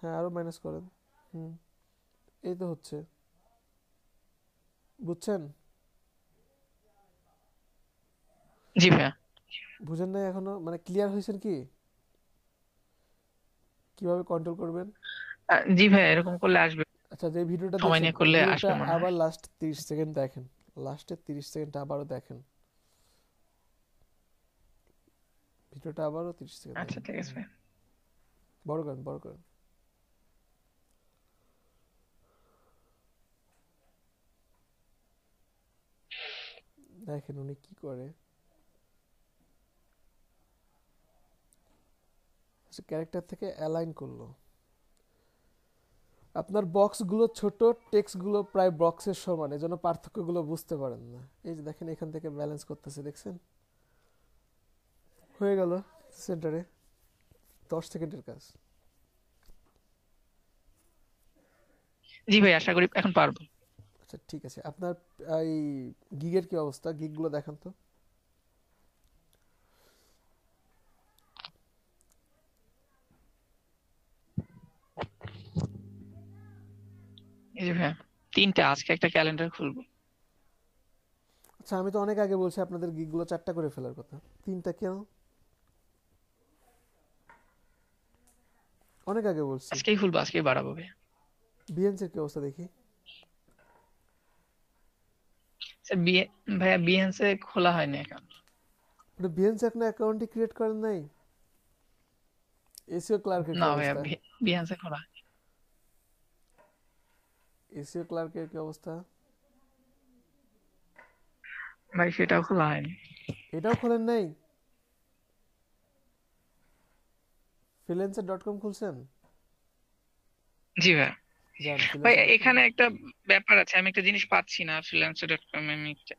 হ্যাঁ আরো মাইনাস করেন হুম এই তো হচ্ছে বুঝছেন জি ভাইয়া বুঝেন নাই এখনো মানে ক্লিয়ার হয়েছেন কি কিভাবে কন্ট্রোল করবেন জি ভাইয়া এরকম করলে আসবে আচ্ছা যে ভিডিওটা সময় নিয়ে করলে আসবে মনে আবার লাস্ট তিরিশ সেকেন্ড দেখেন লাস্টের তিরিশ সেকেন্ড আবারও দেখেন ভিডিওটা আবারও তিরিশ সেকেন্ড আচ্ছা ঠিক আছে বড় করেন বড় করেন দেখেন উনি কি করে আচ্ছা, ক্যারেক্টার থেকে অ্যালাইন করলো আপনার বক্সগুলো ছোট টেক্সগুলো প্রায় বক্সের সমান জন্য পার্থক্যগুলো বুঝতে পারেন না এই যে দেখেন এখান থেকে ব্যালেন্স করতেছে দেখছেন হয়ে গেল সেন্টারে দশ সেকেন্ডের কাজ জি ভাই আশা করি এখন পারবো আচ্ছা ঠিক আছে আপনার এই গিগের কি অবস্থা গিগগুলো দেখান তো তিনটা আজকে একটা ক্যালেন্ডার খুলবো আচ্ছা আমি তো অনেক আগে বলছি আপনাদের চারটা করে ফেলার কথা তিনটা কেন অনেক আগে বলছি আজকেই খুলবো আজকেই বাড়াবো বিএনসির কি অবস্থা দেখি ভাইয়া বিএনসে খোলা হয়নি অ্যাকাউন্ট আপনি বিএনসি এখনো অ্যাকাউন্টই ক্রিয়েট করেন নাই এসিও ক্লার্কের না ভাইয়া বিএনসে খোলা এসিও ক্লার্কের কি অবস্থা ভাই সেটাও খোলা হয়নি এটাও খোলেন নাই ফ্রিল্যান্সার ডট কম খুলছেন জি ভাই ভাই এখানে একটা ব্যাপার আছে আমি একটা জিনিস পাচ্ছি না ফ্রিল্যান্সার ডট কম আমি আচ্ছা,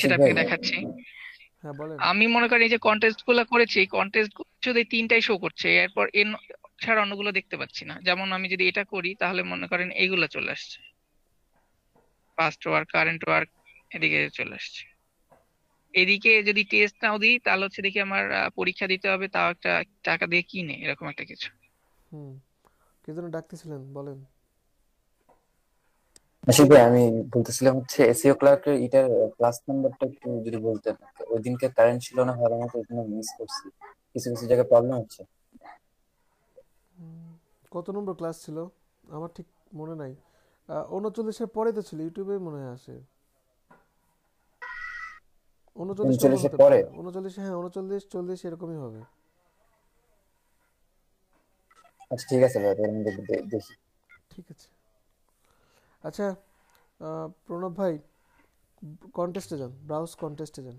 সেটা আপনি দেখাচ্ছি হ্যাঁ, আমি মনে করি যে কন্টেস্ট গুলা করেছি কন্টেস্ট শুধু তিনটাই শো করছে এরপর ছাড়া অন্যগুলো দেখতে পাচ্ছি না যেমন আমি যদি এটা করি তাহলে মনে করেন এইগুলো চলে আসছে পাস্ট ওয়ার্ক কারেন্ট ওয়ার্ক এদিকে চলে আসছে এদিকে যদি টেস্ট নাও দিই তাহলে হচ্ছে দেখি আমার পরীক্ষা দিতে হবে তাও একটা টাকা দিয়ে কিনে এরকম একটা কিছু হুম ডাকতেছিলেন বলেন আচ্ছা আমি বলতেছিলাম হচ্ছে e এসিও ক্লার্কের এটার ক্লাস নাম্বারটা একটু যদি বলতেন ওই দিনকে কারেন্ট ছিল না হওয়ার মতো মিস করছি কিছু কিছু জায়গায় প্রবলেম হচ্ছে কত নম্বর ক্লাস ছিল আমার ঠিক মনে নাই উনচল্লিশের পরে তো ছিল ইউটিউবে মনে হয় আসে হ্যাঁ উনচল্লিশ চল্লিশ এরকমই হবে আচ্ছা, ঠিক আছে আচ্ছা, প্রণব ভাই কন্টেস্টে যান ব্রাউজ কন্টেস্টে যান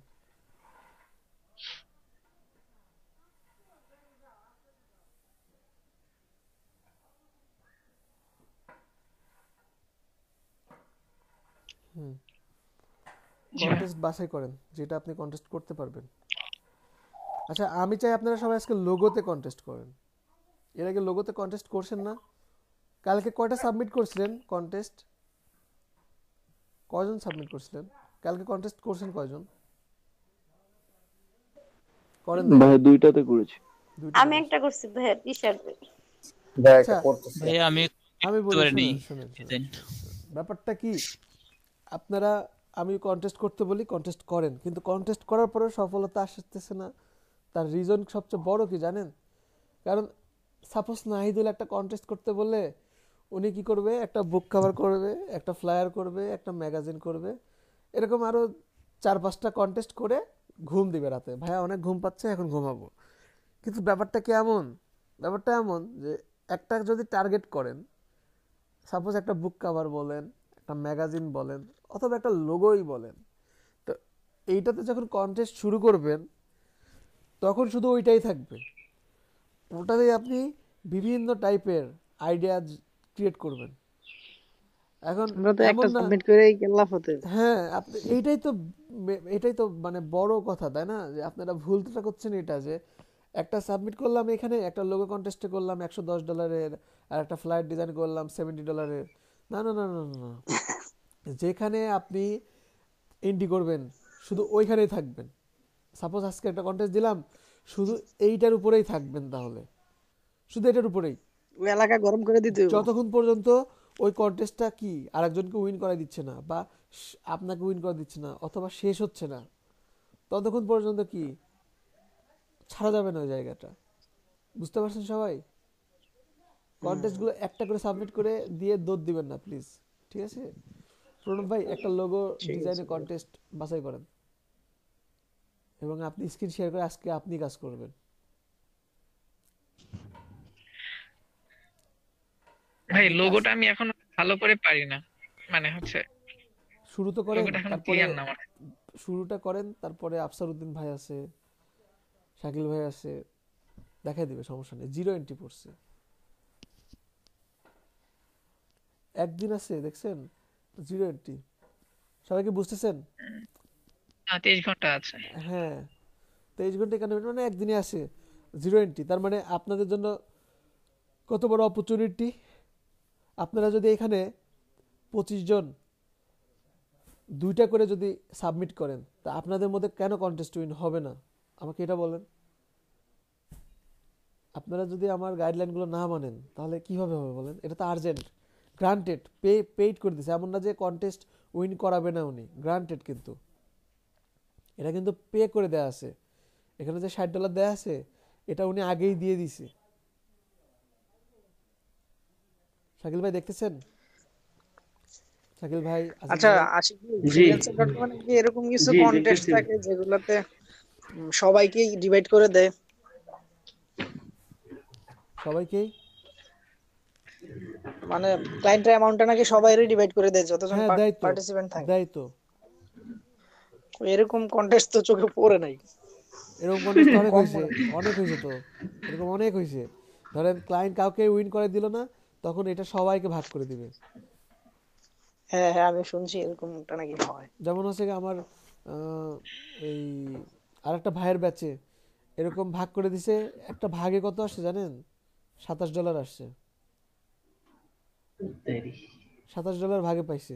কন্টেস্ট বাছাই করেন যেটা আপনি কন্টেস্ট করতে পারবেন আচ্ছা আমি চাই আপনারা সবাই আজকে লোগোতে কন্টেস্ট করেন এর আগে লোগোতে কন্টেস্ট করছেন না কালকে কয়টা সাবমিট করছিলেন কন্টেস্ট কয়জন সাবমিট করছিলেন কালকে কন্টেস্ট করছেন কয়জন করেন ভাই দুইটাতে করেছি আমি একটা করছি ভাই টিশার্ট আচ্ছা। ভাই আমি আমি বলি ব্যাপারটা কি আপনারা আমি কন্টেস্ট করতে বলি কন্টেস্ট করেন কিন্তু কন্টেস্ট করার পরেও সফলতা আসতেছে না তার রিজন সবচেয়ে বড় কি জানেন কারণ সাপোজ নাহিদুল একটা কন্টেস্ট করতে বললে উনি কি করবে একটা বুক কভার করবে একটা ফ্লায়ার করবে একটা ম্যাগাজিন করবে এরকম আরও চার পাঁচটা কন্টেস্ট করে ঘুম দিবে রাতে ভাইয়া অনেক ঘুম পাচ্ছে এখন ঘুমাবো কিন্তু ব্যাপারটা কি এমন ব্যাপারটা এমন যে একটা যদি টার্গেট করেন সাপোজ একটা বুক কভার বলেন একটা ম্যাগাজিন বলেন অথবা একটা লোগোই বলেন তো এইটাতে যখন কন্টেস্ট শুরু করবেন তখন শুধু ওইটাই থাকবে ওটাতে আপনি বিভিন্ন টাইপের আইডিয়া ক্রিয়েট করবেন এখন হ্যাঁ আপনি এইটাই তো এটাই তো মানে বড় কথা তাই না যে আপনারা ভুলটা করছেন এটা যে একটা সাবমিট করলাম এখানে একটা লোগো কন্টেস্টে করলাম একশো দশ ডলারের আর একটা ফ্লাইট ডিজাইন করলাম সেভেন্টি ডলারের না না না না না যেখানে আপনি এন্ট্রি করবেন শুধু ওইখানেই থাকবেন সাপোজ আজকে একটা কন্টেস্ট দিলাম শুধু এইটার উপরেই থাকবেন তাহলে শুধু এটার উপরেই ওই এলাকা গরম করে দিতে যতক্ষণ পর্যন্ত ওই কন্টেস্টটা কি আরেকজনকে উইন করা দিচ্ছে না বা আপনাকে উইন করা দিচ্ছে না অথবা শেষ হচ্ছে না ততক্ষণ পর্যন্ত কি ছাড়া যাবে না ওই জায়গাটা বুঝতে পারছেন সবাই কন্টেস্ট গুলো একটা করে সাবমিট করে দিয়ে দোদ দিবেন না প্লিজ ঠিক আছে প্রণব ভাই একটা লোগো ডিজাইনের কন্টেস্ট বাছাই করেন এবং আপনি স্ক্রিন শেয়ার করে আজকে আপনি কাজ করবেন ভাই লোগোটা আমি এখন ভালো করে পারি না মানে হচ্ছে শুরু তো করেন তারপরে শুরুটা করেন তারপরে আফসার উদ্দিন ভাই আছে শাকিল ভাই আছে দেখাই দিবে সমস্যা নেই জিরো এন্ট্রি পড়ছে একদিন আছে দেখছেন জিরো এন্ট্রি সবাই কি বুঝতেছেন তেইশ ঘন্টা আছে হ্যাঁ তেইশ ঘন্টা এখানে মানে একদিনে আছে জিরো এন্ট্রি তার মানে আপনাদের জন্য কত বড় অপরচুনিটি আপনারা যদি এখানে পঁচিশ জন দুইটা করে যদি সাবমিট করেন তা আপনাদের মধ্যে কেন কন্টেস্ট উইন হবে না আমাকে এটা বলেন আপনারা যদি আমার গাইডলাইনগুলো না মানেন তাহলে কীভাবে হবে বলেন এটা তো আর্জেন্ট গ্রান্টেড পে পেইড করে দিছে এমন না যে কন্টেস্ট উইন করাবে না উনি গ্রান্টেড কিন্তু এটা কিন্তু পে করে দেওয়া আছে এখানে যে ষাট ডলার দেওয়া আছে এটা উনি আগেই দিয়ে দিছে শাকিল ভাই দেখতেছেন শাকিল ভাই আচ্ছা কি এরকম কিছু কন্টেস্ট থাকে যেগুলোতে সবাইকে ডিভাইড করে দেয় সবাইকেই মানে ক্লায়েন্টের অ্যামাউন্টটা নাকি সবাইরই ডিভাইড করে দেয় যতজন পার্টিসিপেন্ট হ্যাঁ, থাকে তাই তো এরকম কন্টেস্ট তো চোখে পড়ে নাই এরকম কন্টেস্ট অনেক হইছে অনেক হইছে তো এরকম অনেক হইছে ধরেন ক্লায়েন্ট কাউকে উইন করে দিল না তখন এটা সবাইকে ভাগ করে দিবে হ্যাঁ হ্যাঁ আমি শুনছি এরকমটা নাকি হয় যেমন হচ্ছে আমার এই আরেকটা ভাইয়ের ব্যাচে এরকম ভাগ করে দিছে একটা ভাগে কত আসছে জানেন সাতাশ ডলার আসছে সাতাশ ডলার ভাগে পাইছে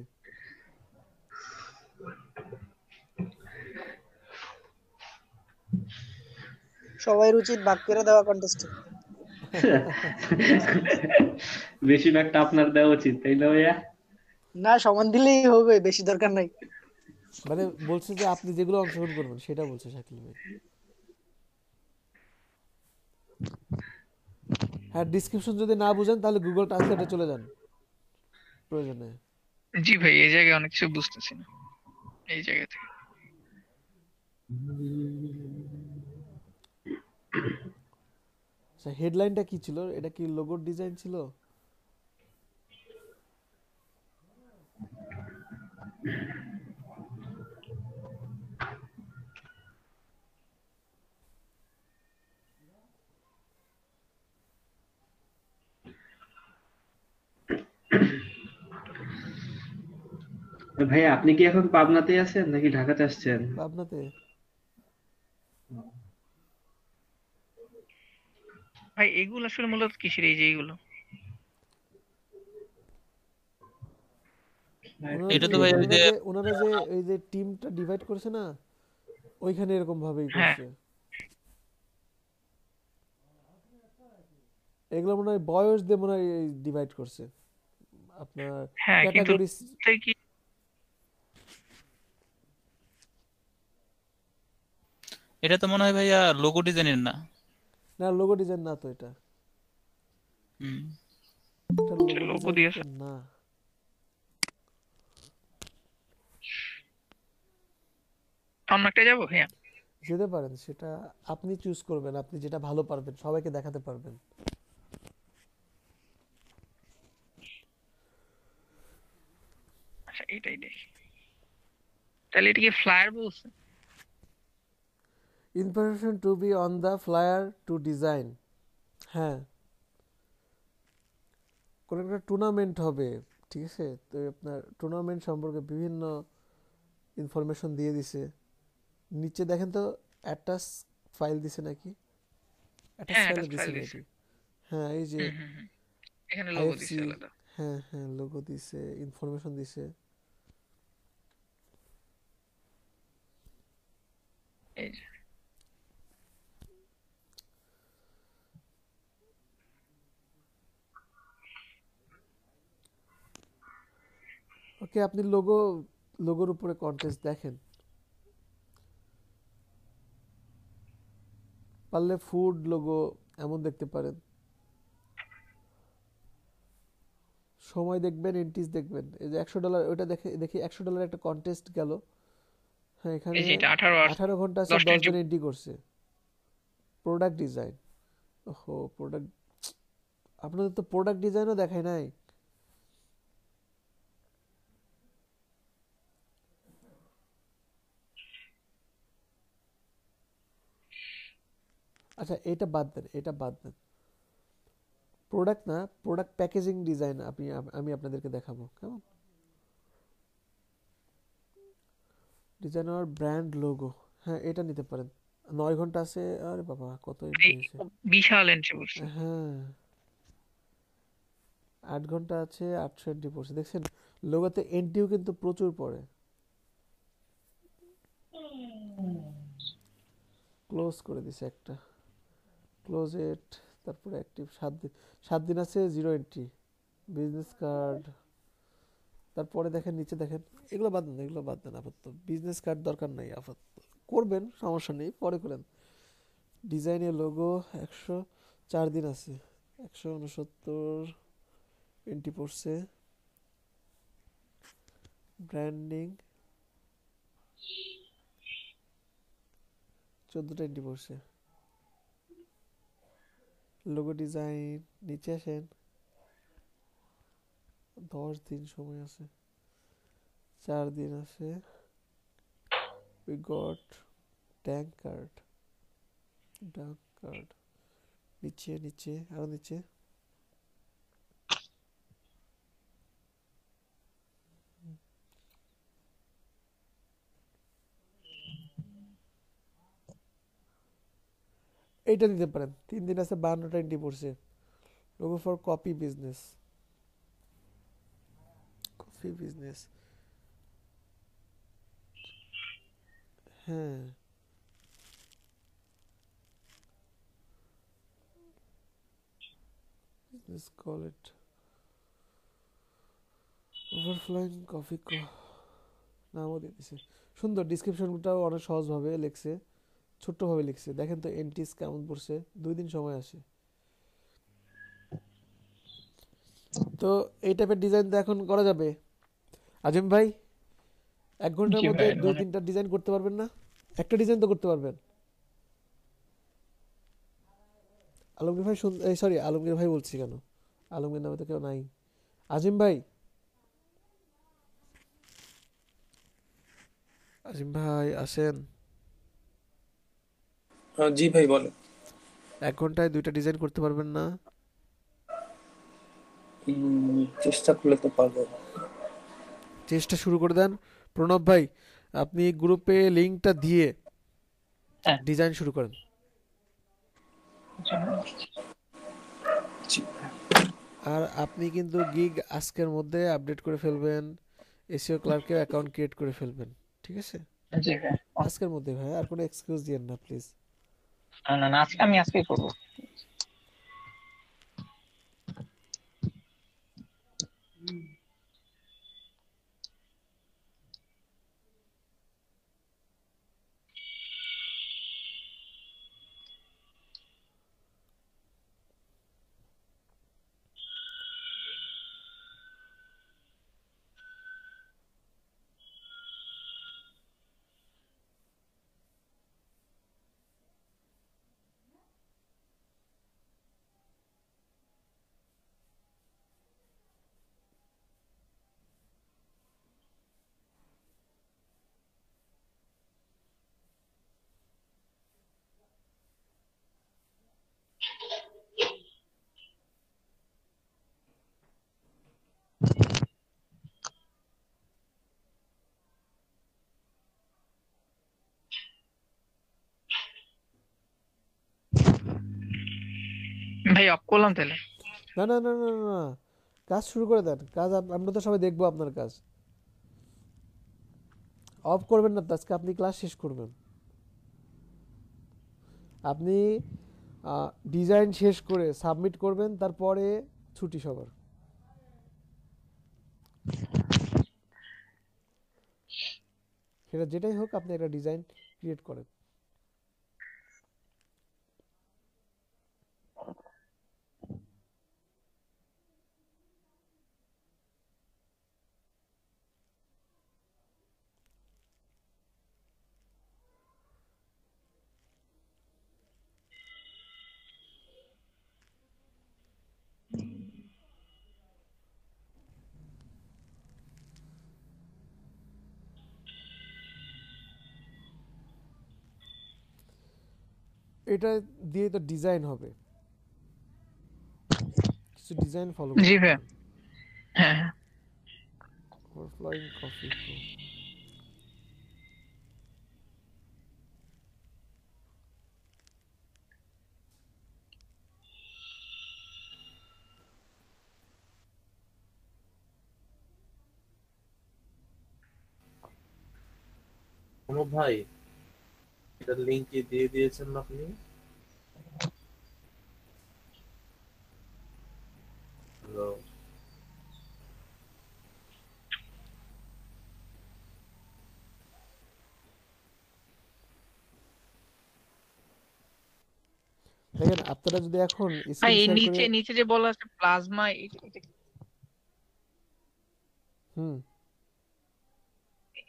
সবাই উচিত ভাগ করে দেওয়া কন্টেস্ট বেশি ভাগটা আপনার দেওয়া উচিত তাই না ভাইয়া না সমান দিলেই হবে বেশি দরকার নাই মানে বলছে যে আপনি যেগুলো অংশগ্রহণ করবেন সেটা বলছে শাকিল ভাই হ্যাঁ ডিসক্রিপশন যদি না বুঝেন তাহলে গুগল ট্রান্সলেটে চলে যান প্রয়োজনে জি ভাই এই জায়গায় অনেক কিছু বুঝতেছি না এই জায়গা থেকে আচ্ছা হেডলাইনটা কি ছিল এটা কি লোগোর ডিজাইন ছিল ভাই আপনি কি এখন পাবনাতে আছেন নাকি ঢাকাতে আসছেন পাবনাতে ভাই এগুলো আসলে মূলত কিসের এই যে এগুলো এটা তো ভাই ওই যে ওনারা যে এই যে টিমটা ডিভাইড করছে না ওইখানে এরকম ভাবেই হ্যাঁ। করছে এগুলো মনে হয় বয়স দিয়ে মনে হয় ডিভাইড করছে আপনার ক্যাটাগরি কি এটা তো মনে হয় ভাইয়া লোগো ডিজাইনের না না লোগো ডিজাইন না তো এটা লোগো দিয়েছে না যেতে পারেন সেটা আপনি চুজ করবেন আপনি যেটা ভালো পারবেন সবাইকে দেখাতে পারবেন আচ্ছা এটাই দেখি তাহলে এটা কি ফ্লায়ার বলছে information to be on the flyer to design হ্যাঁ কোনো একটা টুর্নামেন্ট হবে ঠিক আছে তো আপনার টুর্নামেন্ট সম্পর্কে বিভিন্ন ইনফরমেশন দিয়ে দিছে নিচে দেখেন তো অ্যাটাচ ফাইল দিছে নাকি অ্যাটাচ হ্যাঁ, ফাইল দিছে নাকি হ্যাঁ এই যে এখানে লোগো দিছে আলাদা হ্যাঁ হ্যাঁ লোগো দিছে ইনফরমেশন দিছে এই যে ওকে আপনি লোগো লোগোর উপরে কন্টেস্ট দেখেন পারলে ফুড লোগো এমন দেখতে পারেন সময় দেখবেন এন্টিস দেখবেন এই যে একশো ডলার ওইটা দেখে দেখি একশো ডলার একটা কন্টেস্ট গেল হ্যাঁ এখানে আঠারো ঘন্টা আছে দশ জন এন্ট্রি করছে প্রোডাক্ট ডিজাইন ওহো প্রোডাক্ট আপনাদের তো প্রোডাক্ট ডিজাইনও দেখায় নাই আচ্ছা এটা বাদ দেন এটা বাদ দেন প্রোডাক্ট না প্রোডাক্ট প্যাকেজিং ডিজাইন আপনি আমি আপনাদেরকে দেখাবো কেমন ডিজাইন আর ব্র্যান্ড লোগো হ্যাঁ এটা নিতে পারেন নয় ঘন্টা আছে আরে বাবা কত মানে বিশাল এন্ট্রি পড়ছে হ্যাঁ আট ঘন্টা আছে আটশো এন্ট্রি পড়ছে দেখছেন লোগোতে এন্ট্রিও কিন্তু প্রচুর পড়ে ক্লোজ করে দিছে একটা ক্লোজ এট তারপরে অ্যাক্টিভ সাত দিন সাত দিন আছে জিরো এন্ট্রি বিজনেস কার্ড তারপরে দেখেন নিচে দেখেন এগুলো বাদ দেন এগুলো বাদ দেন আপাতত বিজনেস কার্ড দরকার নেই আপাতত করবেন সমস্যা নেই পরে করেন ডিজাইনের লোগো একশো চার দিন আছে একশো উনসত্তর এন্ট্রি পড়ছে ব্র্যান্ডিং চোদ্দোটা এন্ট্রি পড়ছে লোগো ডিজাইন নিচে আসেন দশ দিন সময় আছে চার দিন আছে we got tank card tank card নিচে নিচে আরো নিচে এইটা দিতে পারেন তিন দিন আছে বাহান্নটা টোয়েন্টি পড়ছে logo for copy business copy business হ্যাঁ বিজনেস call it overflowing নামও দিতেছে সুন্দর ডিসক্রিপশনটাও অনেক সহজভাবে লেখছে ছোট্টভাবে লিখছে দেখেন তো এনটিস কেমন পড়ছে দুই দিন সময় আসে তো এই টাইপের ডিজাইন তো এখন করা যাবে আজিম ভাই এক ঘন্টার মধ্যে দুই তিনটা ডিজাইন করতে পারবেন না একটা ডিজাইন তো করতে পারবেন আলমগীর ভাই এই সরি আলমগীর ভাই বলছি কেন আলমগীর নামে তো কেউ নাই আজিম ভাই আজিম ভাই আসেন জি ভাই বলে এক ঘন্টায় দুইটা ডিজাইন করতে পারবেন না চেষ্টা করলে তো পারবো চেষ্টা শুরু করে দেন প্রণব ভাই আপনি গ্রুপে লিংকটা দিয়ে ডিজাইন হ্যাঁ। শুরু করেন আর আপনি কিন্তু গিগ আজকের মধ্যে আপডেট করে ফেলবেন এসিও ক্লার্কের অ্যাকাউন্ট ক্রিয়েট করে ফেলবেন ঠিক আছে আজকের মধ্যে ভাই আর কোনো এক্সকিউজ দিয়েন না প্লিজ না না না আজকে আমি আজকেই করবো ভাই অফ করলাম তাহলে না না না না না কাজ শুরু করে দেন কাজ আমরা তো সবাই দেখবো আপনার কাজ অফ করবেন না আজকে আপনি ক্লাস শেষ করবেন আপনি ডিজাইন শেষ করে সাবমিট করবেন তারপরে ছুটি সবার সেটা যেটাই হোক আপনি একটা ডিজাইন ক্রিয়েট করেন এটা দিয়ে তো ডিজাইন হবে কিছু ডিজাইন ফলো জি হ্যাঁ, হ্যাঁ। ভাই হ্যাঁ ভাই এটার লিংক দিয়ে দিয়েছেন আপনি হ্যালো দেখেন আপনারা যদি এখন নিচে নিচে যে বলা আছে প্লাজমা হুম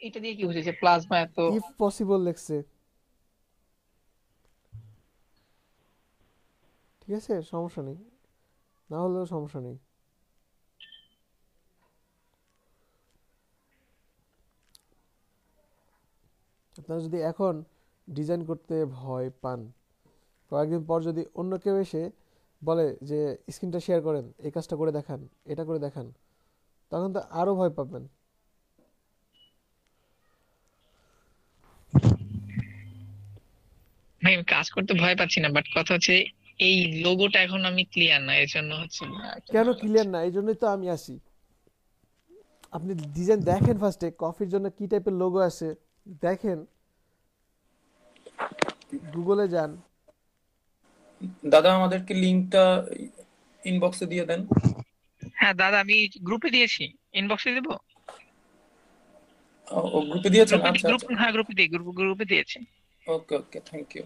এটা দিয়ে কি বুঝেছে প্লাজমা এত ইফ পসিবল লেখছে ঠিক আছে সমস্যা নেই না হলেও সমস্যা নেই আপনারা যদি এখন ডিজাইন করতে ভয় পান কয়েকদিন পর যদি অন্য কেউ এসে বলে যে স্ক্রিনটা শেয়ার করেন এই কাজটা করে দেখান এটা করে দেখান তখন তো আরও ভয় পাবেন আমি কাজ করতে ভয় পাচ্ছি না বাট কথা হচ্ছে এই লোগোটা এখন আমি ক্লিয়ার না এর জন্য হচ্ছে হ্যাঁ, কেন ক্লিয়ার না এই জন্যই তো আমি আসি আপনি ডিজাইন দেখেন ফার্স্টে কফির জন্য কি টাইপের লোগো আছে দেখেন গুগলে যান দাদা আমাদেরকে লিংকটা ইনবক্সে দিয়ে দেন হ্যাঁ দাদা আমি গ্রুপে দিয়েছি ইনবক্সে দেব ও গ্রুপে দিয়েছেন আচ্ছা, আচ্ছা হ্যাঁ গ্রুপে দিয়ে গ্রুপে দিয়েছি okay okay thank you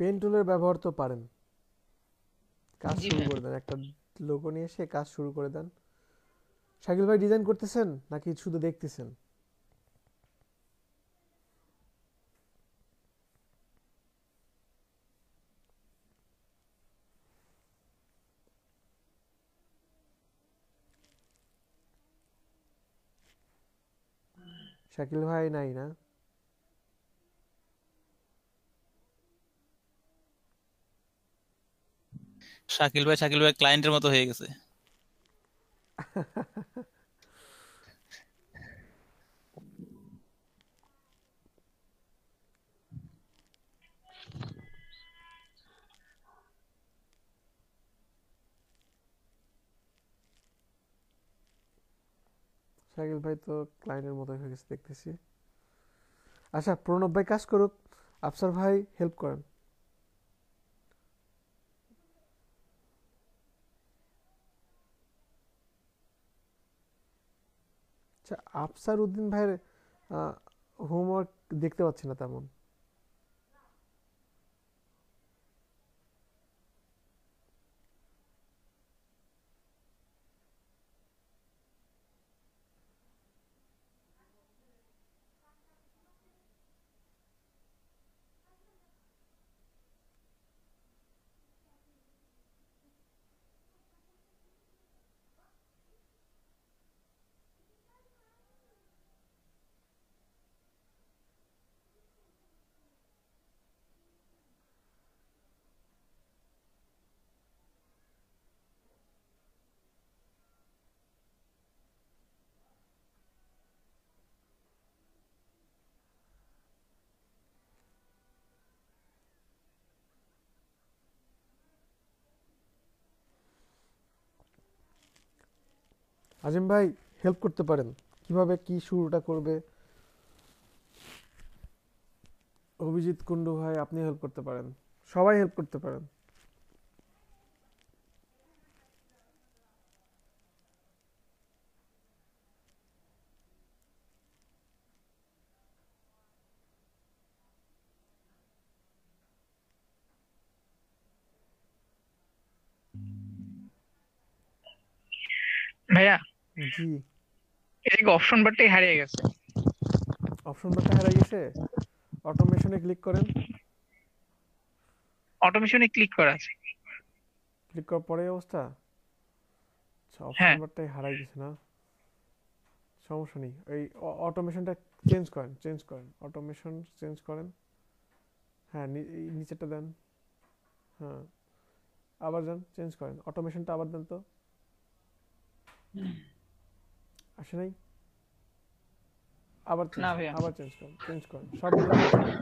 pen টুলের ব্যবহার তো পারেন কাজ শুরু করে দেন একটা লোগো নিয়ে এসে কাজ শুরু করে দেন শাকিল ভাই ডিজাইন করতেছেন নাকি শুধু দেখতেছেন শাকিল ভাই নাই না শাকিল ভাই শাকিল ভাই ক্লায়েন্টের মতো হয়ে গেছে শাকিল ভাই তো ক্লায়েন্টের মতো হয়ে গেছে দেখতেছি আচ্ছা প্রণব ভাই কাজ করুক আফসার ভাই হেল্প করেন আচ্ছা আফসার উদ্দিন ভাইয়ের হোমওয়ার্ক দেখতে পাচ্ছি না তেমন আজিম ভাই হেল্প করতে পারেন কিভাবে কি শুরুটা করবে অভিজিৎ কুণ্ডু ভাই আপনি হেল্প করতে পারেন সবাই হেল্প করতে পারেন ভাইয়া জি এটা কি অপশন বারটাই হারিয়ে গেছে অপশন বারটা হারিয়ে গেছে অটোমেশনে ক্লিক করেন অটোমেশনে ক্লিক করা আছে ক্লিক করার পরে অবস্থা আচ্ছা অপশন হ্যাঁ। বারটাই হারিয়ে গেছে না সমস্যা নেই এই অটোমেশনটা চেঞ্জ করেন চেঞ্জ করেন অটোমেশন চেঞ্জ করেন হ্যাঁ নিচেটা দেন হ্যাঁ আবার যান চেঞ্জ করেন অটোমেশনটা আবার দেন তো আসে নাই আবার আবার চেঞ্জ কর চেঞ্জ করুন সব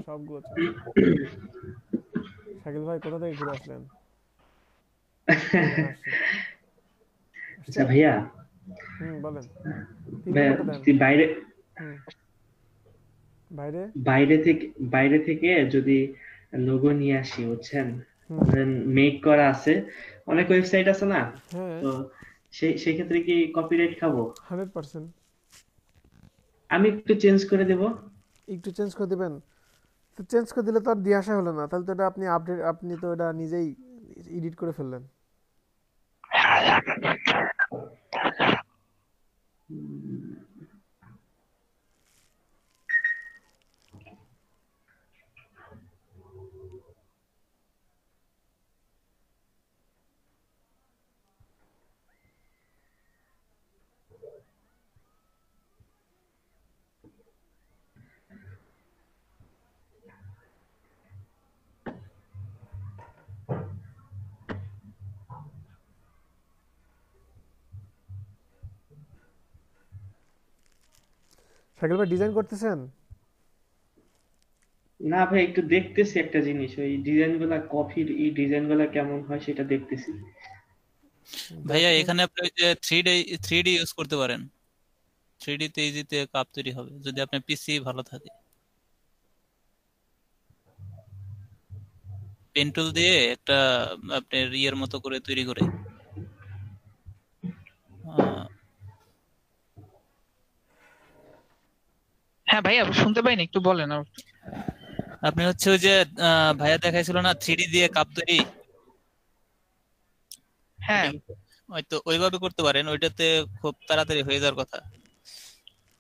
সবগুলো শাকিল ভাই কোথা থেকে ঘুরে আসলেন আচ্ছা ভাইয়া হুম বলেন বাইরে বাইরে বাইরে থেকে বাইরে থেকে যদি লোগো নিয়ে আসি বুঝছেন মেক করা আছে অনেক ওয়েবসাইট আছে না হ্যাঁ। তো সেই ক্ষেত্রে কি কপিরাইট খাবো 100% আমি একটু চেঞ্জ করে দেব একটু চেঞ্জ করে দিবেন তো চেঞ্জ করে দিলে তো আর দিয়ে আসা হলো না তাহলে তো এটা আপনি আপডেট আপনি তো এটা নিজেই এডিট করে ফেললেন সাইকেল ভাই ডিজাইন করতেছেন না ভাই একটু দেখতেছি একটা জিনিস ওই ডিজাইনগুলো কফির এই ডিজাইনগুলো কেমন হয় সেটা দেখতেছি ভাইয়া এখানে আপনি যে 3D 3D ইউজ করতে পারেন 3D তে ইজিতে কাপ তৈরি হবে যদি আপনি পিসি ভালো থাকে পেন্টুল দিয়ে একটা আপনার ইয়ের মতো করে তৈরি করে হ্যাঁ ভাইয়া শুনতে পাইনি একটু বলেন আপনি হচ্ছে ওই যে ভাইয়া দেখাইছিল না থ্রি দিয়ে কাপ তৈরি হ্যাঁ তো ওইভাবে করতে পারেন ওইটাতে খুব তাড়াতাড়ি হয়ে যাওয়ার কথা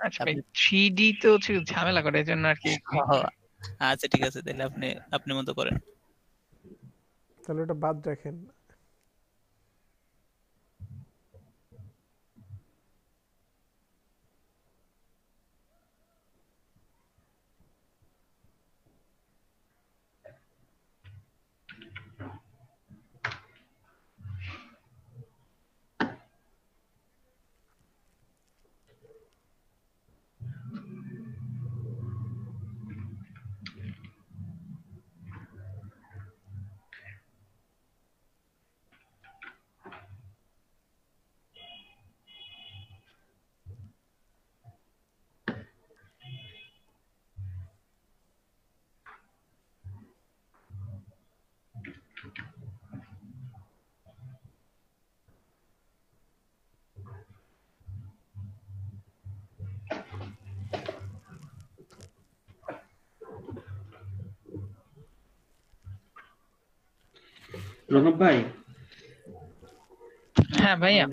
আচ্ছা থ্রি তো হচ্ছে ঝামেলা করে এই জন্য আর কি আচ্ছা ঠিক আছে তাহলে আপনি আপনি মতো করেন তাহলে ওটা বাদ রাখেন রঘব ভাই হ্যাঁ ভাইয়া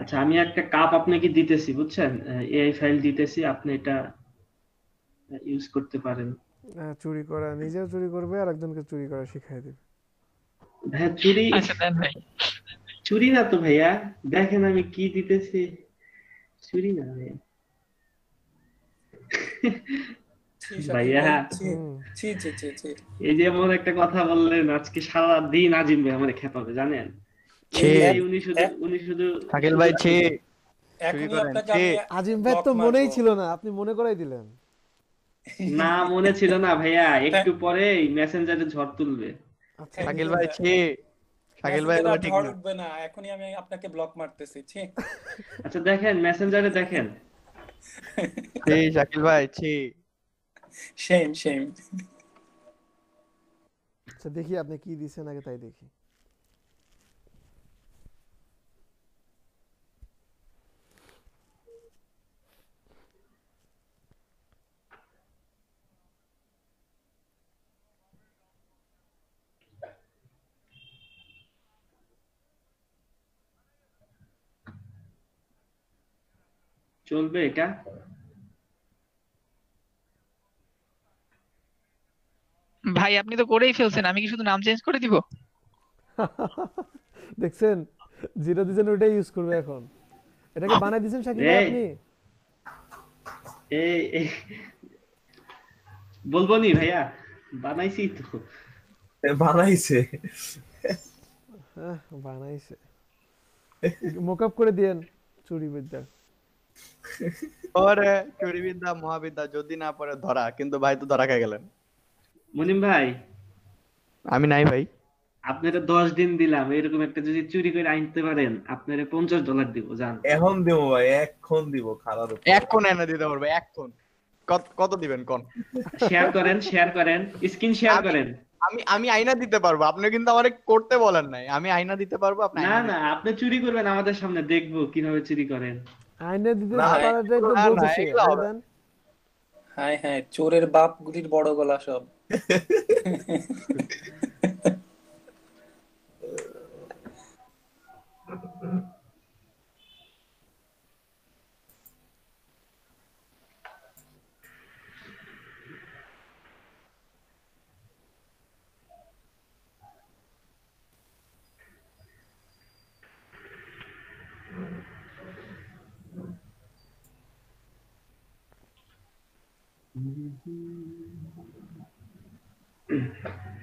আচ্ছা আমি একটা কাপ আপনাকে দিতেছি বুঝছেন এআই ফাইল দিতেছি আপনি এটা ইউজ করতে পারেন হ্যাঁ, চুরি করা নিজেও চুরি করবে আর একজনকে চুরি করা শিখাই দেবে হ্যাঁ চুরি আচ্ছা, ভাই চুরি না তো ভাইয়া দেখেন আমি কি দিতেছি চুরি না ভাইয়া ভাইয়া এই যে এমন একটা কথা বললেন আজকে সারা দিন আজিম ভাই জানেন আজিম ভাই তো মনেই ছিল না আপনি মনে করাই দিলেন না মনে ছিল না ভাইয়া একটু পরেই মেসেঞ্জারে ঝড় তুলবে আচ্ছা, শাকিল ভাই ছি ঠিক না আমি আপনাকে মারতেছি আচ্ছা দেখেন মেসেঞ্জারে দেখেন শাকিল ভাই ছি shame, shame. अच्छा देखिए आपने की दी से ना सेना देखिए चल बे এটা ভাই আপনি তো করেই ফেলছেন আমি কি শুধু নাম চেঞ্জ করে দিব দেখছেন জিরো দিয়েছেন ওইটাই ইউজ করবে এখন এটাকে বানাই দিয়েছেন শাকিব ভাই আপনি এই বলবো নি ভাইয়া বানাইছি তো বানাইছে বানাইছে মোকআপ করে দেন চুরি বিদ্যা ওরে চুরি বিদ্যা মহাবিদ্যা যদি না পড়ে ধরা কিন্তু ভাই তো ধরা খেয়ে গেলেন মুনিম ভাই আমি নাই ভাই আপনারে দশ দিন দিলাম এরকম একটা যদি চুরি করে আনতে পারেন আপনারে পঞ্চাশ ডলার দিব জান এখন দিব ভাই এখন দিব খালার এখন এনে দিতে পারবে এখন কত দিবেন কোন শেয়ার করেন শেয়ার করেন স্ক্রিন শেয়ার করেন আমি আমি আয়না দিতে পারবো আপনি কিন্তু আমারে করতে বলেন নাই আমি আয়না দিতে পারবো আপনি না না আপনি চুরি করবেন আমাদের সামনে দেখবো কিভাবে চুরি করেন আয়না দিতে না পারাটাই তো বলছি হাই হাই চোরের বাপ গুলির বড় গলা সব Mm-hmm. 嗯。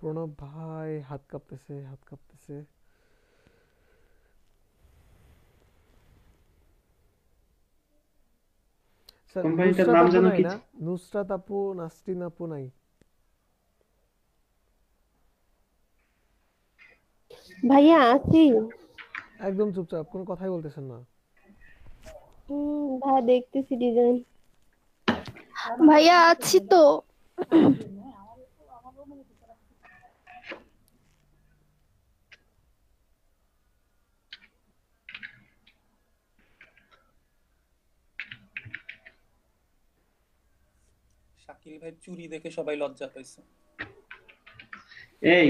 প্রণব ভাই হাত কাঁপতেছে হাত কাঁপতেছে ভাইয়া আছি একদম চুপচাপ কথাই বলতেছেন না ভাই দেখতেছি ডিজাইন ভাইয়া আছি তো ভাই চুরি দেখে সবাই লজ্জা পাইছে এই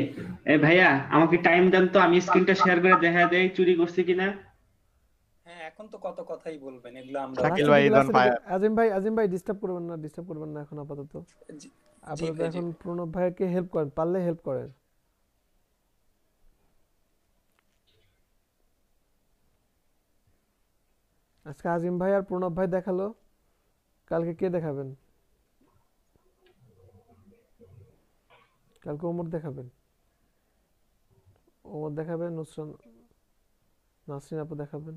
এই ভাইয়া আমাকে টাইম দেন তো আমি স্ক্রিনটা শেয়ার করে দেখা দেই চুরি কিনা হ্যাঁ এখন তো কত কথাই বলবেন এগুলো আমরা আচ্ছা, শাকিল ভাই ইদান ভাই আজিম ভাই আজিম ভাই ডিস্টার্ব করবেন না ডিস্টার্ব করবেন না এখন আপাতত আপনারা এখন প্রণব ভাইকে হেল্প করেন পারলে হেল্প করেন আজকে আজিম ভাই আর প্রণব ভাই দেখালো কালকে কে দেখাবেন কালকে ওমর দেখাবেন ওমর দেখাবেন নুসরান নাসরিন আপু দেখাবেন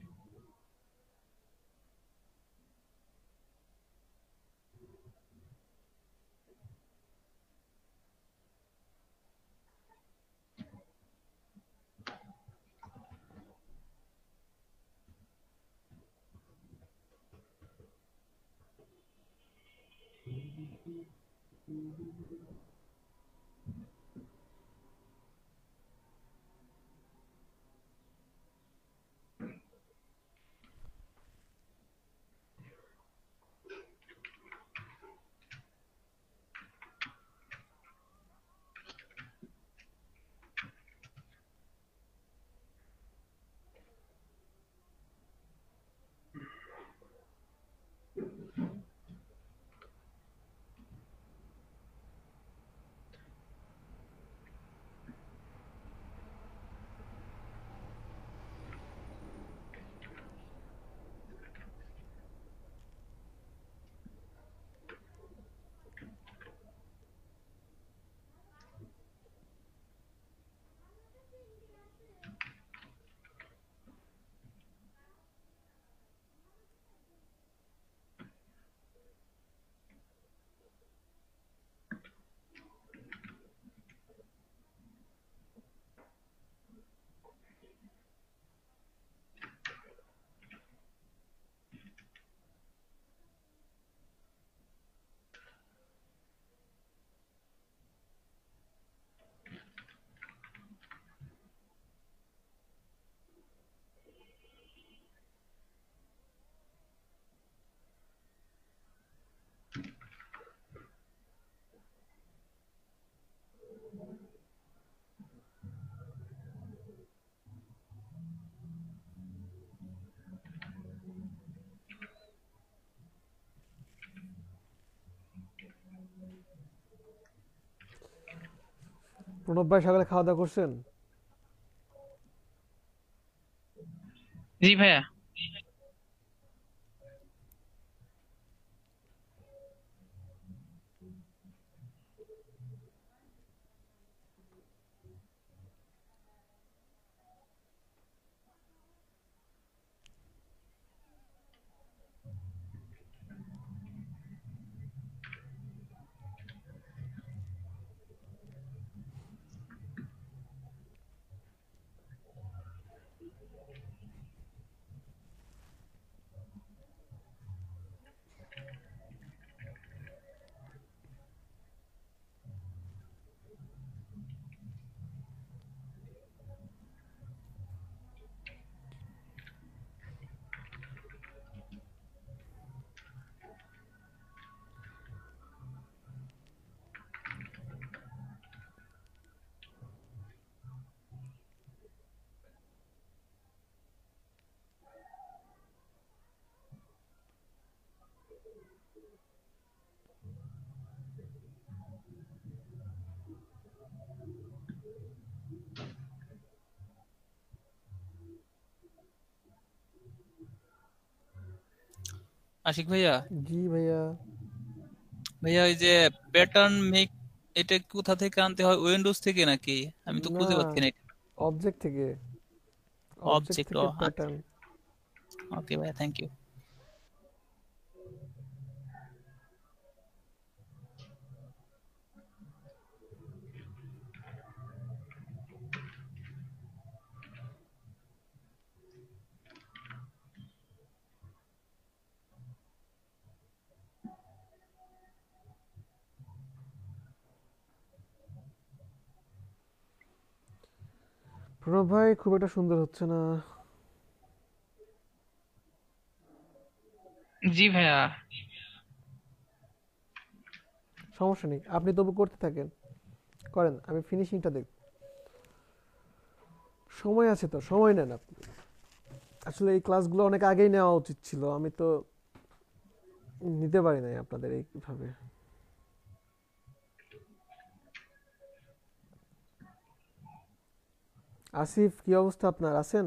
প্রণব ভাই সকালে খাওয়া দাওয়া করছেন জি ভাইয়া আশিক ভাইয়া জি ভাইয়া ভাইয়া ওই যে প্যাটার্ন মেক এটা কোথা থেকে আনতে হয় উইন্ডোজ থেকে নাকি আমি তো খুঁজে পাচ্ছি না এটা অবজেক্ট থেকে অবজেক্ট প্যাটার্ন ওকে ভাইয়া থ্যাংক ইউ প্রণব ভাই খুব একটা সুন্দর হচ্ছে না জি ভাইয়া সমস্যা নেই আপনি তবু করতে থাকেন করেন আমি ফিনিশিংটা দেখ সময় আছে তো সময় নেন আপনি আসলে এই ক্লাসগুলো অনেক আগেই নেওয়া উচিত ছিল আমি তো নিতে পারি নাই আপনাদের এইভাবে আসিফ কি অবস্থা আপনার আছেন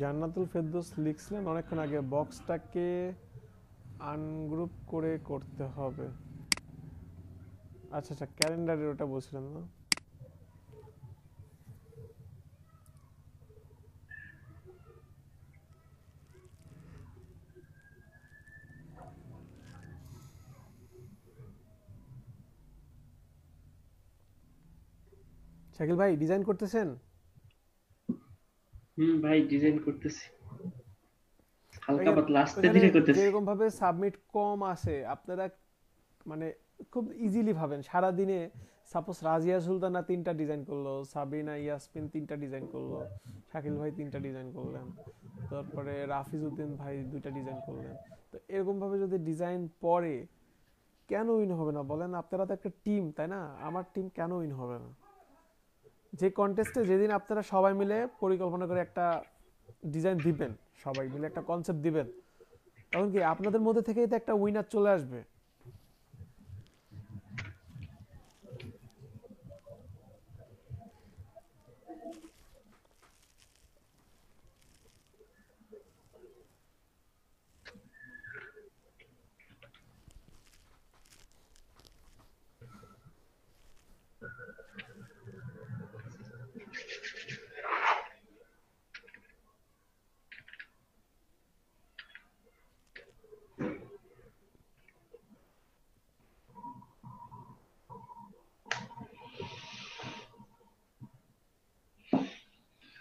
জান্নাতুল ফেরদোস লিখছিলেন অনেকক্ষণ আগে বক্সটাকে আনগ্রুপ করে করতে হবে আচ্ছা আচ্ছা ক্যালেন্ডারের ওটা বলছিলেন না শাকিল ভাই ডিজাইন করতেছেন হুম ভাই ডিজাইন করতেছি হালকা পাতলা আস্তে ধীরে করতেছি যেরকম ভাবে সাবমিট কম আপনারা মানে খুব ইজিলি ভাবেন সারা দিনে সাপোজ রাজিয়া সুলতানা তিনটা ডিজাইন করলো সাবিনা ইয়াসমিন তিনটা ডিজাইন করলো শাকিল ভাই তিনটা ডিজাইন করলেন তারপরে রাফিজ উদ্দিন ভাই দুইটা ডিজাইন করলেন তো এরকম ভাবে যদি ডিজাইন পরে কেন উইন হবে না বলেন আপনারা তো একটা টিম তাই না আমার টিম কেন উইন হবে না যে কন্টেস্টে যেদিন আপনারা সবাই মিলে পরিকল্পনা করে একটা ডিজাইন দিবেন সবাই মিলে একটা কনসেপ্ট দিবেন তখন কি আপনাদের মধ্যে থেকেই তো একটা উইনার চলে আসবে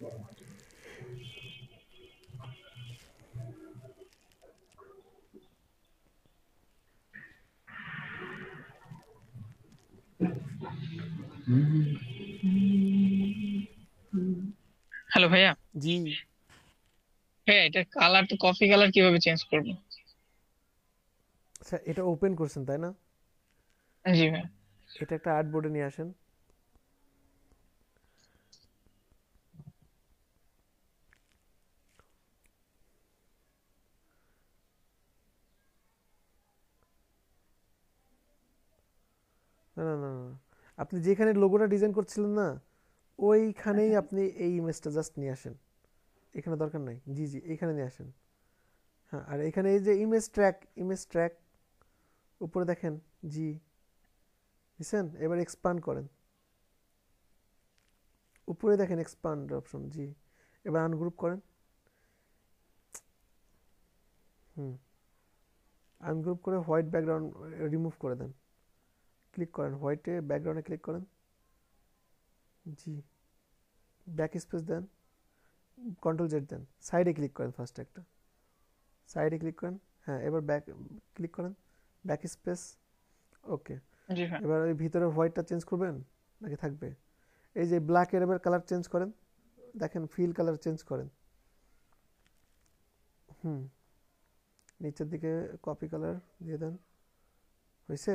হ্যালো ভাইয়া জি হ্যাঁ এটা কালার তো কফি কালার কিভাবে চেঞ্জ করব আচ্ছা, এটা ওপেন করছেন তাই না জি ভাই এটা একটা আর্টবোর্ডে নিয়ে আসেন আপনি যেখানে লোগোটা ডিজাইন করছিলেন না ওইখানেই আচ্ছা। আপনি এই ইমেজটা জাস্ট নিয়ে আসেন এখানে দরকার নাই জি জি এখানে নিয়ে আসেন হ্যাঁ আর এখানে এই যে ইমেজ ট্র্যাক ইমেজ ট্র্যাক উপরে দেখেন জি বুঝছেন এবার এক্সপান করেন উপরে দেখেন এক্সপান্ড অপশন জি এবার আনগ্রুপ করেন হুম আনগ্রুপ করে হোয়াইট ব্যাকগ্রাউন্ড রিমুভ করে দেন ক্লিক করেন হোয়াইটে ব্যাকগ্রাউন্ডে ক্লিক করেন জি ব্যাক স্পেস দেন কন্ট্রোল জেড দেন সাইডে ক্লিক করেন ফার্স্ট একটা সাইডে ক্লিক করেন হ্যাঁ এবার ব্যাক ক্লিক করেন ব্যাক স্পেস ওকে এবার ওই ভিতরে হোয়াইটটা চেঞ্জ করবেন নাকি থাকবে এই যে ব্ল্যাক এর এবার কালার চেঞ্জ করেন দেখেন ফিল কালার চেঞ্জ করেন হুম নিচের দিকে কপি কালার দিয়ে দেন হয়েছে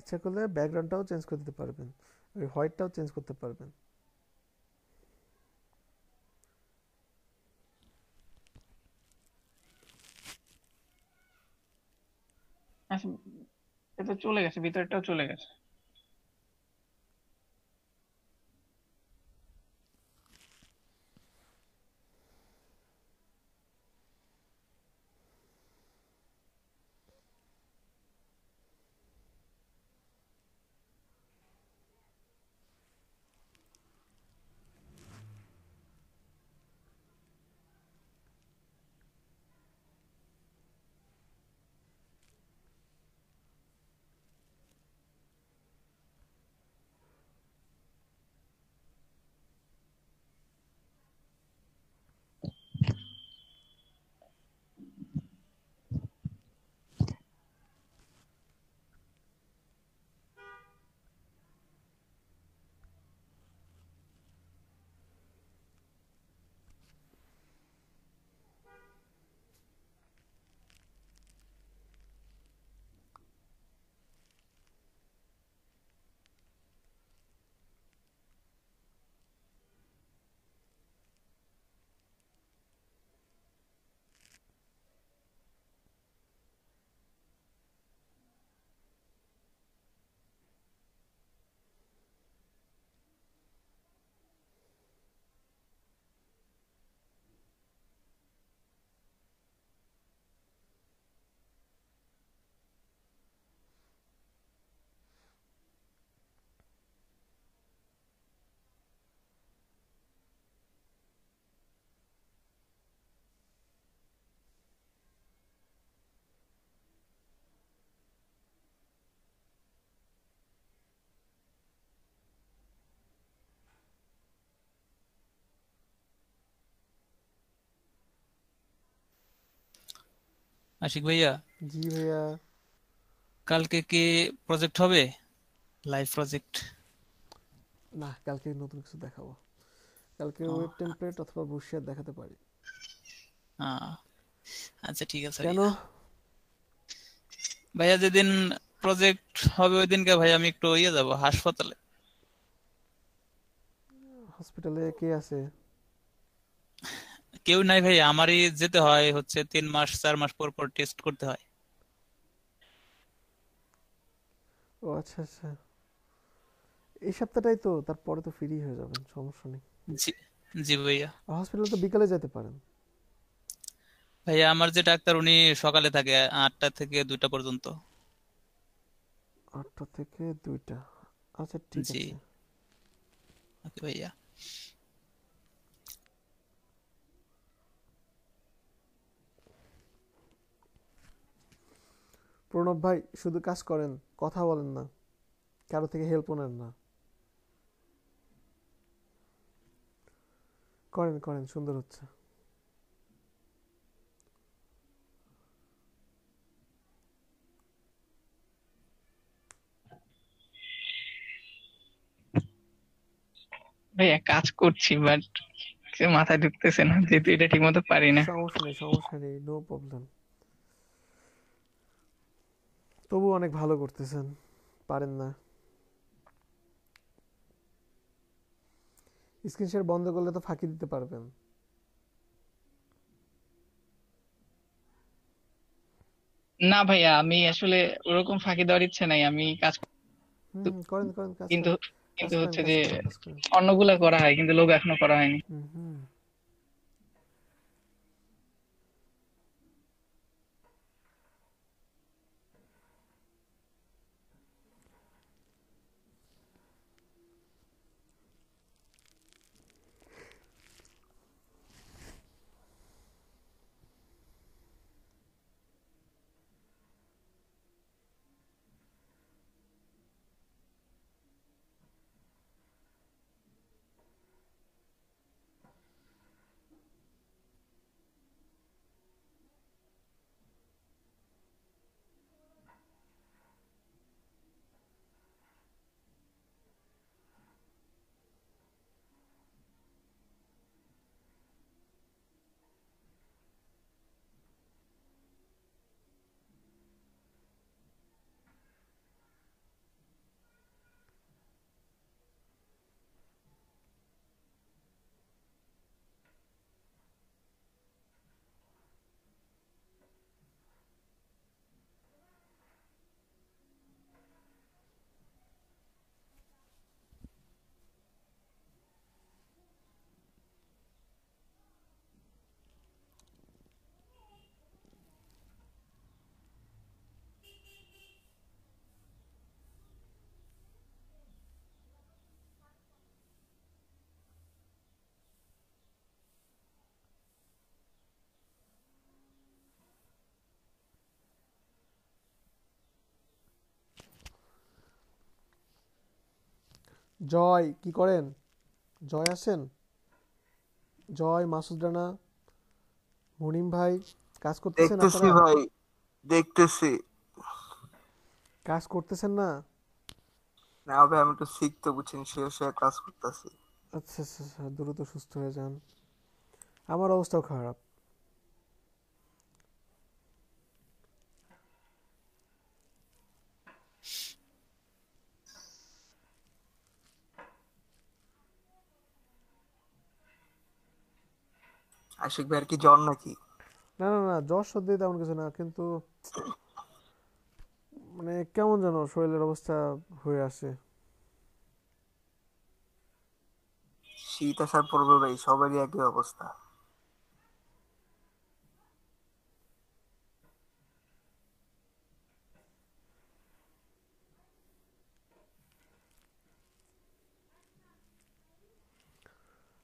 ইচ্ছা করলে ব্যাকগ্রাউন্ডটাও চেঞ্জ করে দিতে পারবেন ওই হোয়াইটটাও চেঞ্জ করতে পারবেন এটা চলে গেছে ভিতরটাও চলে গেছে আশিক ভাইয়া জি ভাইয়া কালকে কি প্রজেক্ট হবে লাইভ প্রজেক্ট না কালকে নতুন কিছু দেখাবো কালকে ওয়েব টেমপ্লেট অথবা বুশিয়ার দেখাতে পারি আচ্ছা ঠিক আছে কেন ভাইয়া যেদিন প্রজেক্ট হবে ওই দিনকে ভাই আমি একটু ইয়ে যাব হাসপাতালে হসপিটালে কে আছে কেউ নাই ভাই আমারই যেতে হয় হচ্ছে তিন মাস চার মাস পর পর টেস্ট করতে হয় ও আচ্ছা আচ্ছা এই সপ্তাহটাই তো তারপরে তো ফ্রি হয়ে যাবেন সমস্যা নেই জি জি ভাইয়া হসপিটাল তো বিকালে যেতে পারেন ভাইয়া আমার যে ডাক্তার উনি সকালে থাকে আটটা থেকে দুইটা পর্যন্ত আটটা থেকে দুইটা আচ্ছা ঠিক জি আছে ওকে ভাইয়া প্রণব ভাই শুধু কাজ করেন কথা বলেন না কারো থেকে হেল্পও নেন না করেন করেন সুন্দর হচ্ছে ভাইয়া কাজ করছি বাট মাথায় ঢুকতেছে না যেহেতু এটা ঠিক মতো পারি না সমস্যা নেই সমস্যা নেই নো প্রবলেম তবু অনেক ভালো করতেছেন পারেন না স্ক্রিন শেয়ার বন্ধ করলে তো ফাঁকি দিতে পারবেন না ভাইয়া আমি আসলে ওরকম ফাঁকি দেওয়ার ইচ্ছে নাই আমি কাজ করেন করেন কিন্তু কিন্তু হচ্ছে যে অন্যগুলা করা হয় কিন্তু লোক এখনো করা হয়নি জয় কি করেন জয় আসেন জয় মাসুদ রানা মনিম ভাই কাজ করতেছেন দেখতেছি ভাই দেখতেছি কাজ করতেছেন না না ভাই আমি তো শিখতে বুঝছেন শেষে কাজ করতেছি আচ্ছা, আচ্ছা আচ্ছা দ্রুত সুস্থ হয়ে যান আমার অবস্থাও খারাপ আশিক ভাই কি জ্বর নাকি না না না জ্বর সর্দি তেমন কিছু না কিন্তু মানে কেমন যেন শরীরের অবস্থা হয়ে আসে শীত আসার পূর্বে ভাই সবারই একই অবস্থা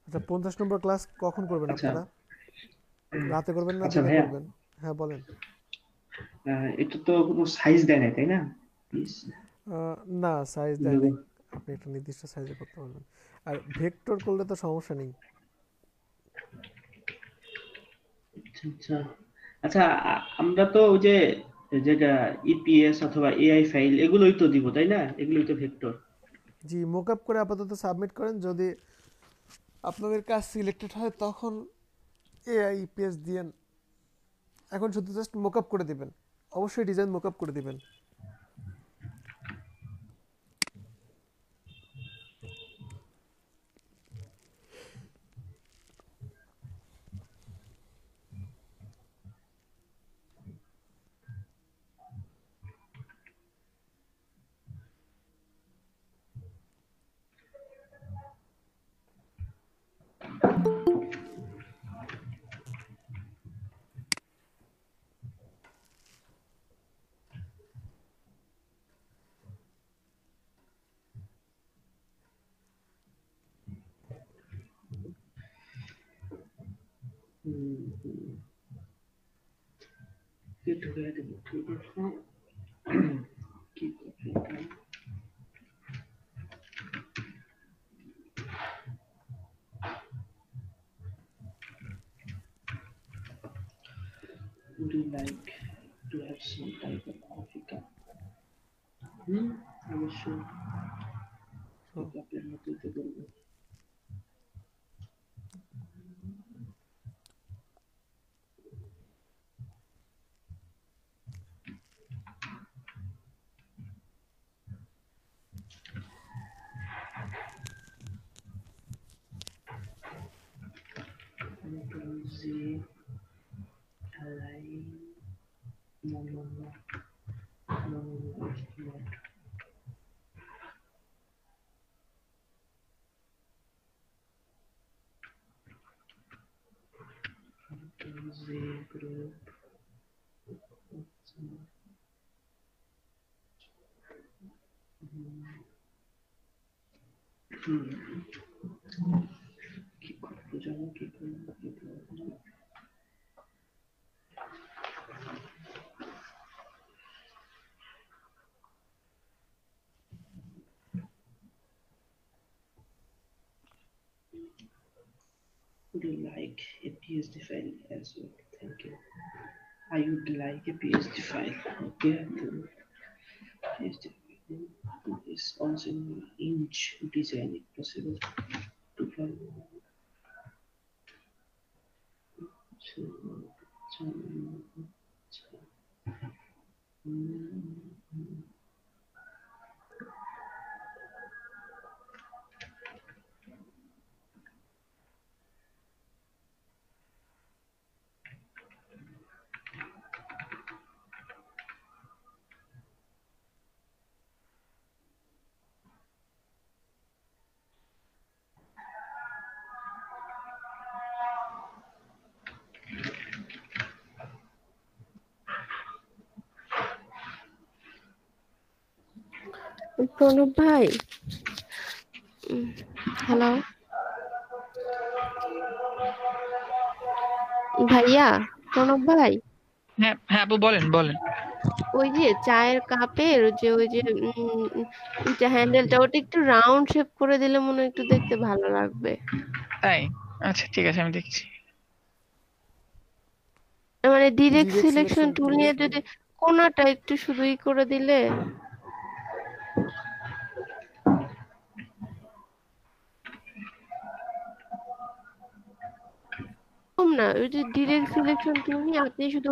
আচ্ছা পঞ্চাশ নম্বর ক্লাস কখন করবেন আচ্ছা। আপনারা রাতে করবেন না আচ্ছা দিনে করবেন হ্যাঁ বলেন এটা তো কোনো সাইজ দেয় না তাই না না সাইজ দেয় না আপনি একটা নির্দিষ্ট সাইজে করতে পারবেন আর ভেক্টর করলে তো সমস্যা নেই আচ্ছা আচ্ছা, আচ্ছা আমরা তো ওই যে যেটা ইপিএস e অথবা এআই ফাইল এগুলোই তো দিব তাই না এগুলোই তো ভেক্টর জি মোকআপ করে আপাতত সাবমিট করেন যদি আপনাদের কাজ সিলেক্টেড হয় তখন এআই পেজ দিয়ে এখন শুধু জাস্ট মোকআপ করে দিবেন অবশ্যই ডিজাইন মোকআপ করে দিবেন Get the front. Keep Would you like to have some type of coffee cup? Hmm? I will show. Oh. Would you like a PSD file as well? Thank you. I would like a PSD file. Okay, PSD is also in inch design if possible to find? So, so, so. Pranab ভাই hello ভাইয়া প্রণব ভাই হ্যাঁ হ্যাঁ আপু বলেন বলেন ওই যে চায়ের কাপের যে ওই যে হ্যান্ডেলটা ওটা একটু রাউন্ড শেপ করে দিলে মনে হয় একটু দেখতে ভালো লাগবে তাই আচ্ছা ঠিক আছে আমি দেখছি মানে ডিরেক্ট সিলেকশন টুল নিয়ে যদি কোনাটা একটু শুধুই করে দিলে এরকম না ওই যে direct selection তুমি আপনি শুধু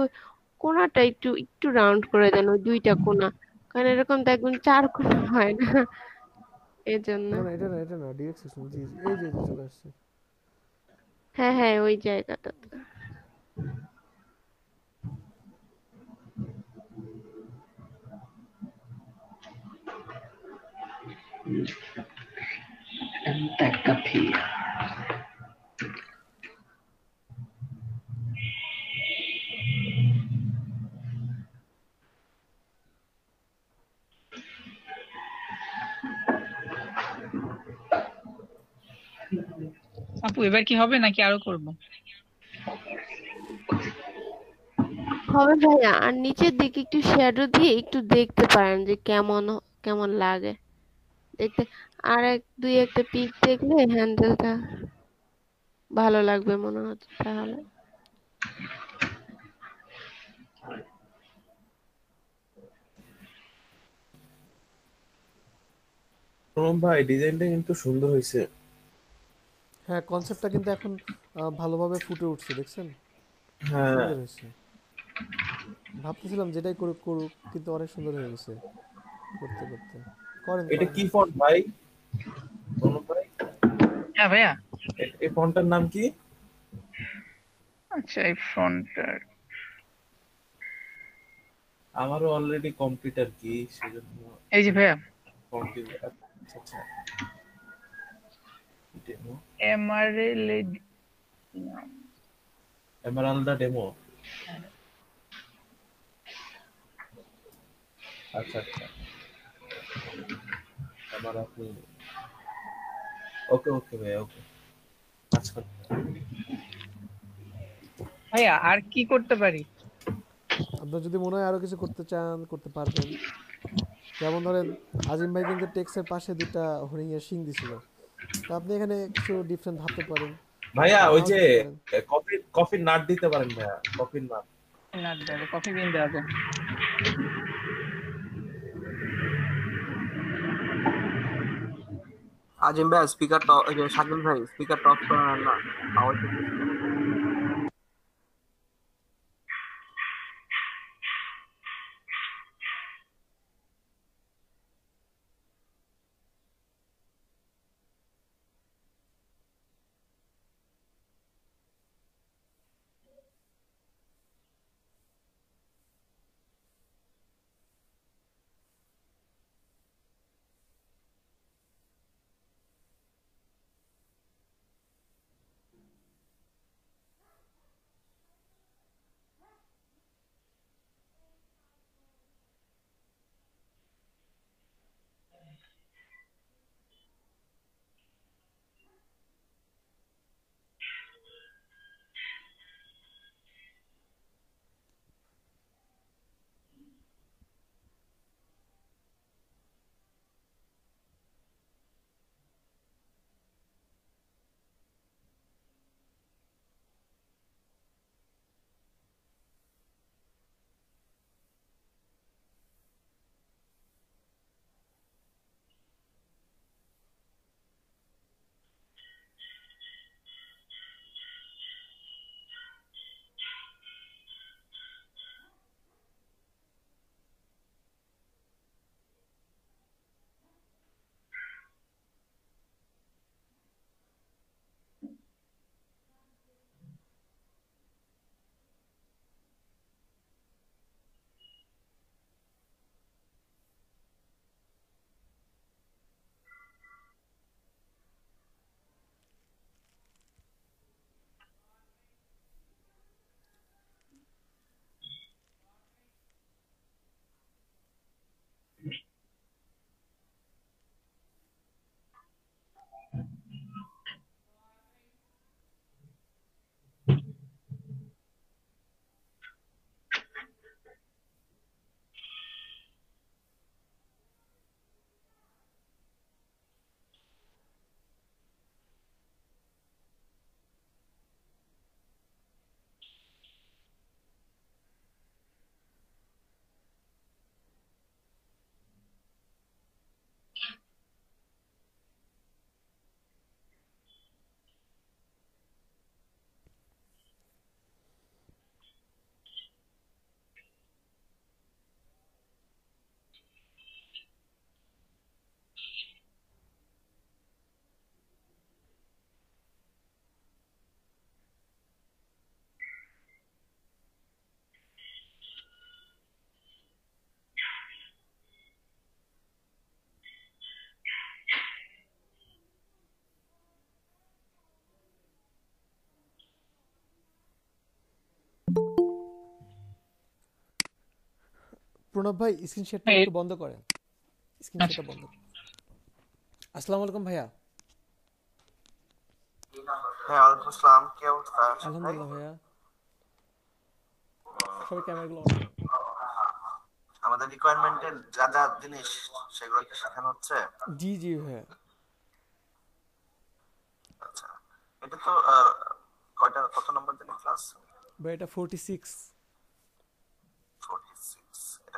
কোনাটা একটু একটু round করে দেন ওই দুইটা কোনা কারণ এরকম দেখবেন চার কোনা হয় না এজন্য এটা না এটা না জি এই যে চলে আসছে হ্যাঁ হ্যাঁ ওই জায়গাটা انت আপু এবার কি হবে নাকি আরো করব হবে ভাইয়া আর নিচের দিকে একটু শ্যাডো দিয়ে একটু দেখতে পারেন যে কেমন কেমন লাগে দেখতে আর এক দুই একটা পিক দেখলে হ্যান্ডেলটা ভালো লাগবে মনে হচ্ছে তাহলে ভাই ডিজাইনটা কিন্তু সুন্দর হয়েছে হ্যাঁ কনসেপ্টটা কিন্তু এখন ভালোভাবে ফুটে উঠছে দেখছেন হ্যাঁ ভাবতেছিলাম যেটাই করুক করুক কিন্তু অনেক সুন্দর হয়ে গেছে করতে করতে করেন এটা কি ফন্ট ভাই অনুপ ভাই হ্যাঁ ভাইয়া এই ফন্টের নাম কি আচ্ছা এই ফন্টটার আমারও অলরেডি কম্পিউটার কি সেজন্য এই যে ভাইয়া কম্পিউটার আচ্ছা, আচ্ছা। ডেমো এমারেলিড এমারালদা ডেমো আচ্ছা আচ্ছা আবার আপনি ওকে ওকে ভাই ওকে ভাইয়া আর কি করতে পারি আপনার যদি মনে হয় আরো কিছু করতে চান করতে পারবেন যেমন ধরেন আজিম ভাই কিন্তু টেক্সের পাশে দুটা এর শিং দিছিল আপনি এখানে কিছু ডিফারেন্ট ভাবতে পারেন ভাইয়া ওই যে কফি কফি নাট দিতে পারেন ভাইয়া কফি নাট নাট দেবে কফি বিন দেওয়া আজিম ভাই স্পিকার টপ সাকিব ভাই স্পিকার টপ না আওয়াজ প্রণব ভাই স্ক্রিন শেয়ারটা হ্যাঁ। একটু বন্ধ করেন স্ক্রিন শেয়ারটা আচ্ছা। বন্ধ আসসালামু আলাইকুম ভাইয়া হ্যাঁ কি অবস্থা আলহামদুলিল্লাহ ভাইয়া সবাই আমাদের রিকোয়ারমেন্টের যা যা জিনিস সেগুলো কি হচ্ছে জি জি ভাইয়া আচ্ছা এটা তো কয়টা কত নম্বর ক্লাস ভাই এটা 46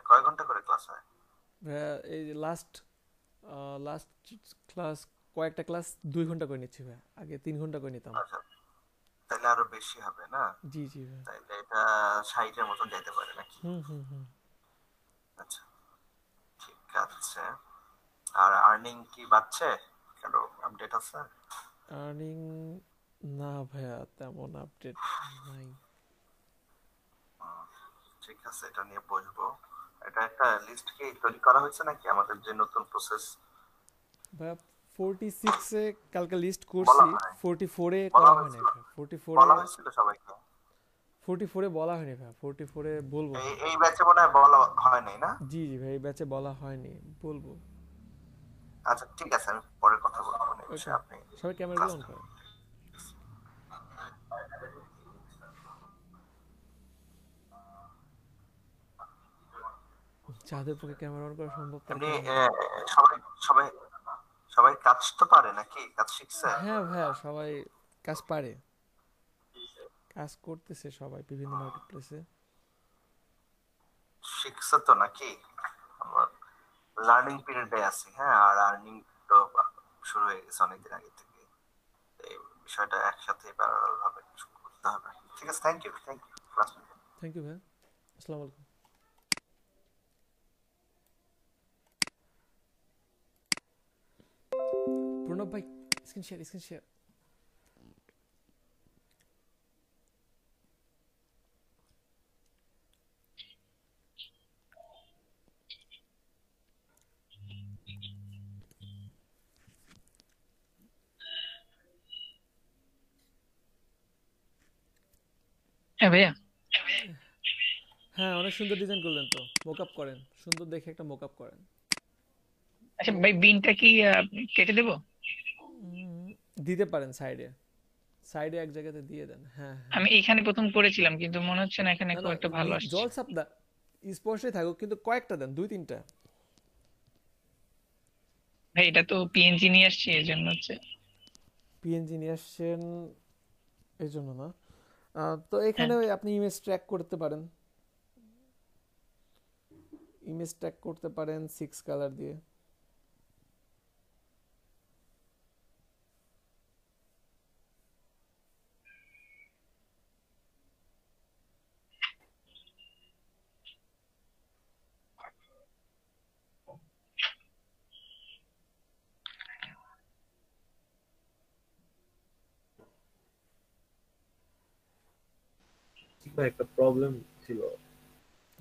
কয় ঘন্টা করে ক্লাস হয় এই লাস্ট লাস্ট ক্লাস কয়েকটা ক্লাস দুই ঘন্টা করে নিচ্ছি ভাই আগে তিন ঘন্টা করে নিতাম আচ্ছা। তাহলে আরো বেশি হবে না জি জি ভাই তাহলে এটা যেতে পারে নাকি হুম হুম হুম আচ্ছা ঠিক আছে আর আর্নিং কি বাড়ছে কেন আপডেট আছে আর্নিং না ভাইয়া তেমন আপডেট নাই ঠিক আছে এটা নিয়ে বলবো এটা একটা লিস্ট কি তৈরি করা হয়েছে নাকি আমাদের যে নতুন প্রসেস 46 এ কালকে লিস্ট করছি 44 এ করা হয়নি 44 বলা হয়েছিল সবাইকে 44 এ বলা হয়নি ভাই 44 এ বলবো এই ব্যাচে মনে হয় বলা হয়নি না জি জি ভাই এই ব্যাচে বলা হয়নি বলবো আচ্ছা ঠিক আছে আমি পরে কথা বলবো আপনি সবাই ক্যামেরা অন করুন চাঁদের পক্ষে ক্যামেরা অন করা সম্ভব সবাই সবাই সবাই কাজ তো পারে নাকি কাজ শিখছে হ্যাঁ সবাই কাজ পারে কাজ করতেছে সবাই বিভিন্ন শিখছে তো নাকি লার্নিং পিরিয়ডে আছে হ্যাঁ আর আর্নিং তো শুরু হয়ে গেছে অনেকদিন আগে থেকে এই বিষয়টা একসাথে প্যারালাল ভাবে করতে হবে ঠিক আছে thank you thank you thank you ভাই আসসালামু আলাইকুম Bruno Bay. He's gonna shoot. He's gonna shoot. হ্যাঁ ভাইয়া হ্যাঁ অনেক সুন্দর ডিজাইন করলেন তো মোকআপ করেন সুন্দর দেখে একটা মোকআপ করেন আচ্ছা ভাই বিনটা কি কেটে দেব দিতে পারেন সাইডে সাইডে এক জায়গাতে দিয়ে দেন হ্যাঁ, হ্যাঁ। আমি এখানে প্রথম করেছিলাম কিন্তু মনে হচ্ছে না এখানে খুব একটা ভালো আসছে জল সাপদা স্পর্শে থাকুক কিন্তু কয়েকটা দেন দুই তিনটা ভাই এটা তো পিএনজি নিয়ে আসছে এর জন্য হচ্ছে পিএনজি নিয়ে আসছেন এর জন্য না তো এখানে হ্যাঁ। আপনি ইমেজ ট্র্যাক করতে পারেন ইমেজ ট্র্যাক করতে পারেন সিক্স কালার দিয়ে মাথায় একটা প্রবলেম ছিল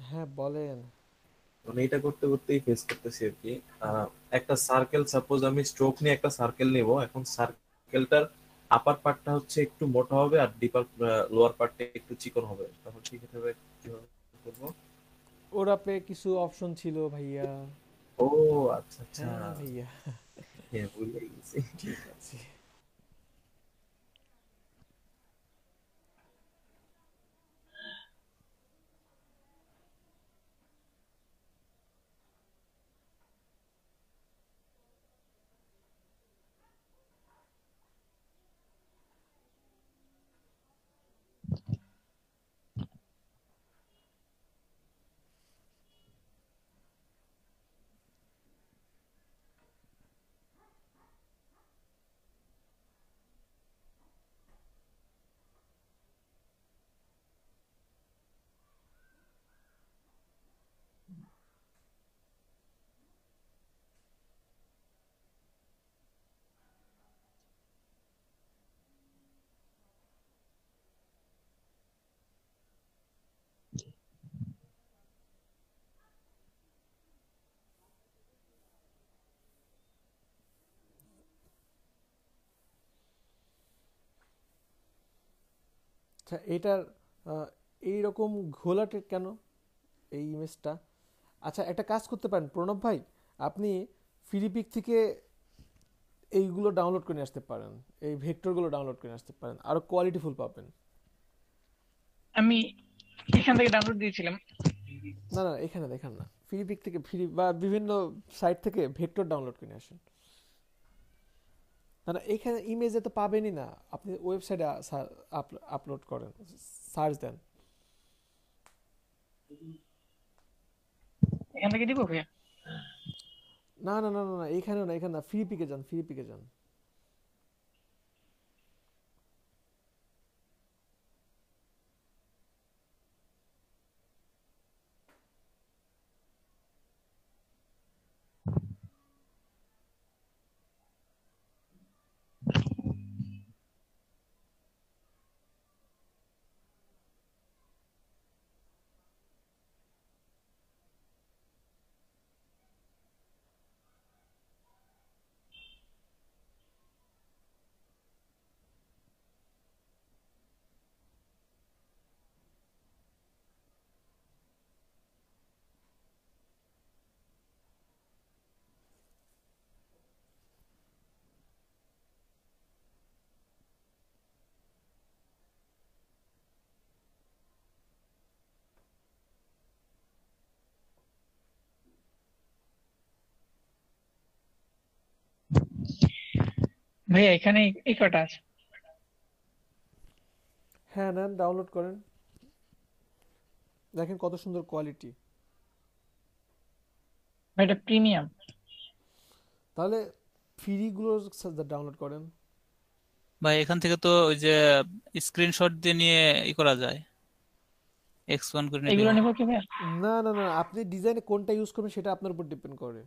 হ্যাঁ বলেন মানে এটা করতে করতেই ফেস করতেছি আর কি একটা সার্কেল সাপোজ আমি স্ট্রোক নিয়ে একটা সার্কেল নিব এখন সার্কেলটার আপার পার্টটা হচ্ছে একটু মোটা হবে আর ডিপার লোয়ার পার্টটা একটু চিকন হবে তখন ঠিক হবে কিভাবে করব ওর আপে কিছু অপশন ছিল ভাইয়া ও আচ্ছা আচ্ছা হ্যাঁ, ভাইয়া হ্যাঁ বলে গেছি ঠিক আছে আচ্ছা এটার এই রকম ঘোলাটে কেন এই ইমেজটা আচ্ছা একটা কাজ করতে পারেন প্রণব ভাই আপনি ফিলিপিক থেকে এইগুলো ডাউনলোড করে আসতে পারেন এই ভেক্টরগুলো ডাউনলোড করে আসতে পারেন আরো ফুল পাবেন আমি এখান থেকে ডাউনলোড দিয়েছিলাম না না এখানে দেখান না ফিলিপিক থেকে ফ্রি বা বিভিন্ন সাইট থেকে ভেক্টর ডাউনলোড করে আসেন না মানে না এখানে ইমেজে তো পাবেনই না আপনি ওয়েবসাইটে আপলোড করেন সার্চ দেন এখান থেকে দিব না না না না এখানে না এখানে না ফ্রি পিকে যান ফ্রি পিকে যান ভাইয়া এখানে এই কটা আছে হ্যাঁ নেন ডাউনলোড করেন দেখেন কত সুন্দর কোয়ালিটি এটা প্রিমিয়াম তাহলে ফ্রি গুলো ডাউনলোড করেন ভাই এখান থেকে তো ওই যে স্ক্রিনশট দিয়ে নিয়ে ই করা যায় এক্সপান্ড করে নিয়ে এগুলো নেব কি ভাই না না না আপনি ডিজাইনে কোনটা ইউজ করবেন সেটা আপনার উপর ডিপেন্ড করে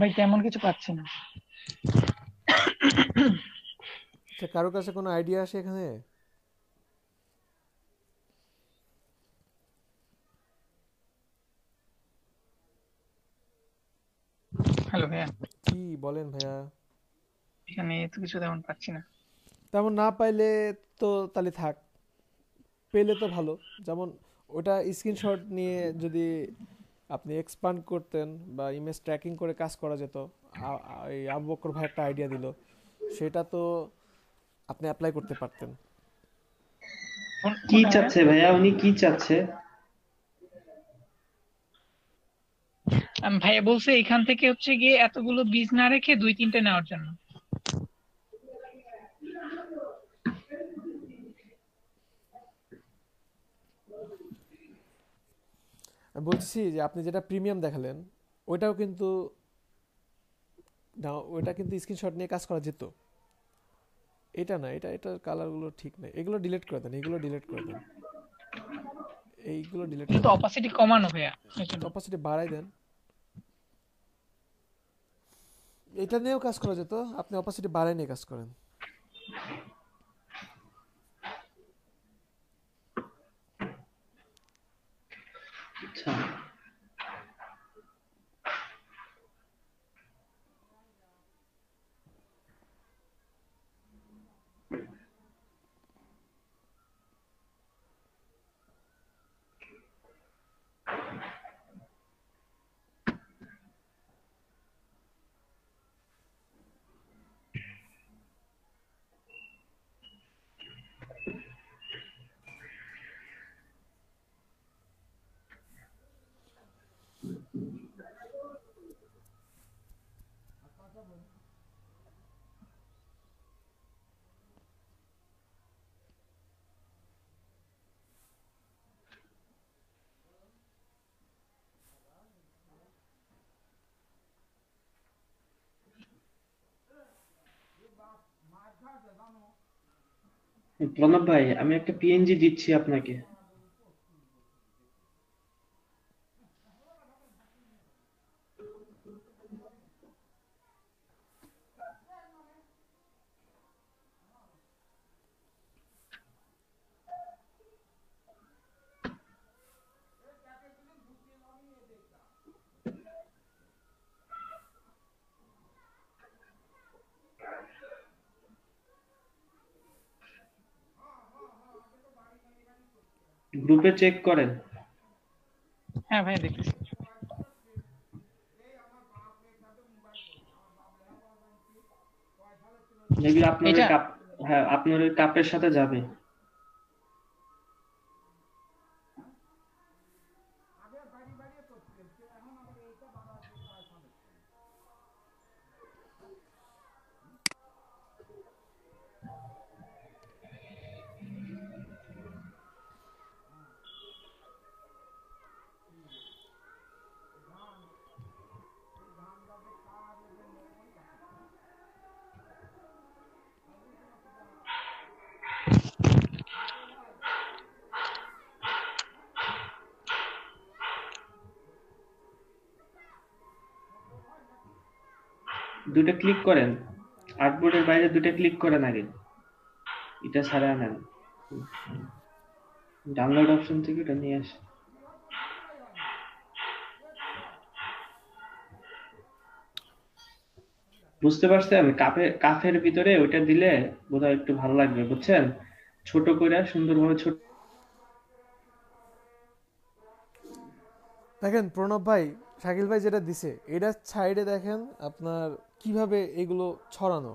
ভাই তেমন কিছু পাচ্ছি না আচ্ছা কারো কাছে কোনো আইডিয়া আছে এখানে হ্যালো ভাইয়া কি বলেন ভাইয়া এখানে তো কিছু তেমন পাচ্ছি না তেমন না পাইলে তো তাহলে থাক পেলে তো ভালো যেমন ওটা স্ক্রিনশট নিয়ে যদি আপনি এক্সপান্ড করতেন বা ইমেজ ট্র্যাকিং করে কাজ করা যেত এই আবুবকর ভাই একটা আইডিয়া দিল সেটা তো আপনি অ্যাপ্লাই করতে পারতেন কি চাচ্ছে ভাইয়া উনি কি চাচ্ছে ভাইয়া বলছে এখান থেকে হচ্ছে গিয়ে এতগুলো বীজ না রেখে দুই তিনটে নেওয়ার জন্য বলছি যে আপনি যেটা প্রিমিয়াম দেখালেন ওইটাও কিন্তু না ওইটা কিন্তু স্ক্রিনশট নিয়ে কাজ করা যেত এটা না এটা এটার কালারগুলো ঠিক না এগুলো ডিলিট করে দেন এগুলো ডিলিট করে দেন এইগুলো ডিলিট করে অপাসিটি কমানো ভাইয়া অপাসিটি বাড়াই দেন এটা নিয়েও কাজ করা যেত আপনি অপাসিটি বাড়াই নিয়ে কাজ করেন time. প্রণব ভাই আমি একটা পিএনজি দিচ্ছি আপনাকে গ্রুপে চেক করেন হ্যাঁ ভাই দেখি মেবি আপনাদের কাপ হ্যাঁ আপনাদের কাপের সাথে যাবে দুটো ক্লিক করেন আর্টবোর্ডের বাইরে দুটা ক্লিক করেন আগে এটা ছাড়া নেন ডাউনলোড অপশন থেকে এটা নিয়ে আসেন বুঝতে পারছেন কাপে কাফের ভিতরে ওইটা দিলে বোধহয় একটু ভালো লাগবে বুঝছেন ছোট করে সুন্দরভাবে ছোট দেখেন প্রণব ভাই শাকিল ভাই যেটা দিছে এটা সাইডে দেখেন আপনার কিভাবে এগুলো ছড়ানো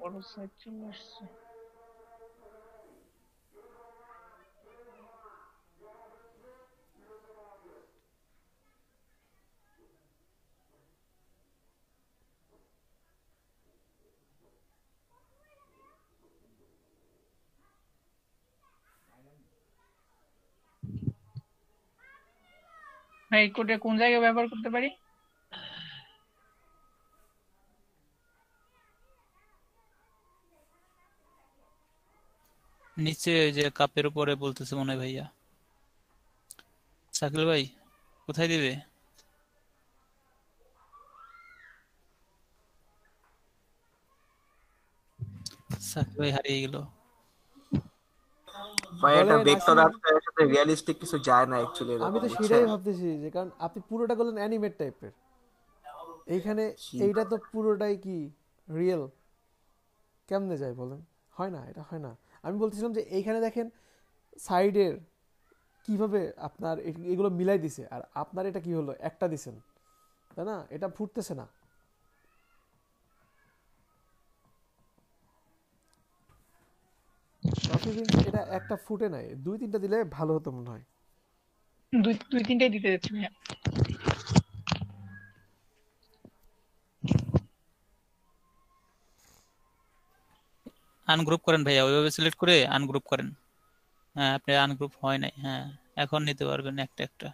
বড় সাইজ চলে আসছে ভাই হ্যাঁ, কোডে কোন জায়গায় ব্যবহার করতে পারি নিচে যে কাপের উপরে বলতেছে মনে ভাইয়া শাকিল ভাই কোথায় দিবে শাকিল ভাই হারিয়ে গেল মানে সাথে রিয়েলিস্টিক কিছু যায় না অ্যাকচুয়ালি আমি তো সেটাই ভাবতেছি যে কারণ আপনি পুরোটা অ্যানিমেট টাইপের এইখানে এইটা তো পুরোটাই কি রিয়েল কেমনে যায় বলেন হয় না এটা হয় না আমি বলতেছিলাম যে এইখানে দেখেন সাইডের কিভাবে আপনার এগুলো মিলাই দিছে আর আপনার এটা কি হলো একটা দিছেন তাই না এটা ফুটতেছে না প্রসেসিং এটা একটা ফুটে নাই দুই তিনটা দিলে ভালো হতো মনে হয় দুই দুই তিনটাই দিতে যাচ্ছি ভাইয়া আনগ্রুপ করেন ভাইয়া ওইভাবে সিলেক্ট করে আনগ্রুপ করেন হ্যাঁ আপনি আনগ্রুপ হয় নাই হ্যাঁ এখন নিতে পারবেন একটা একটা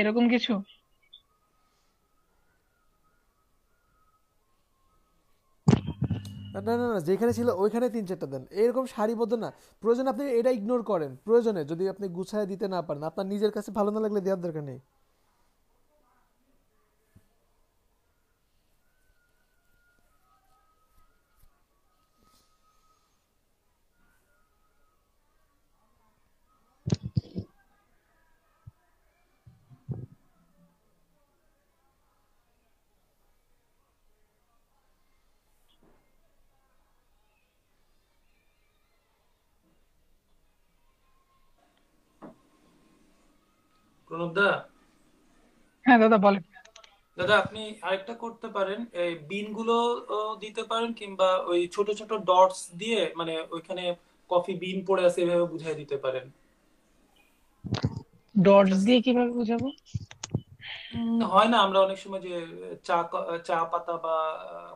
এরকম কিছু না না না যেখানে ছিল ওইখানে তিন চারটা দেন এরকম সারিবদ্ধ না প্রয়োজন আপনি এটা ইগনোর করেন প্রয়োজনে যদি আপনি গুছায় দিতে না পারেন আপনার নিজের কাছে ভালো না লাগলে দেওয়ার দরকার নেই হ্যাঁ দাদা বলেন দাদা আপনি আরেকটা করতে পারেন এই বিনগুলো দিতে পারেন কিংবা ওই ছোট ছোট ডটস দিয়ে মানে ওইখানে কফি বিন পড়ে আছে এভাবে দিতে পারেন ডটস দিয়ে কিভাবে বুঝাবো হয় না আমরা অনেক সময় যে চা চা পাতা বা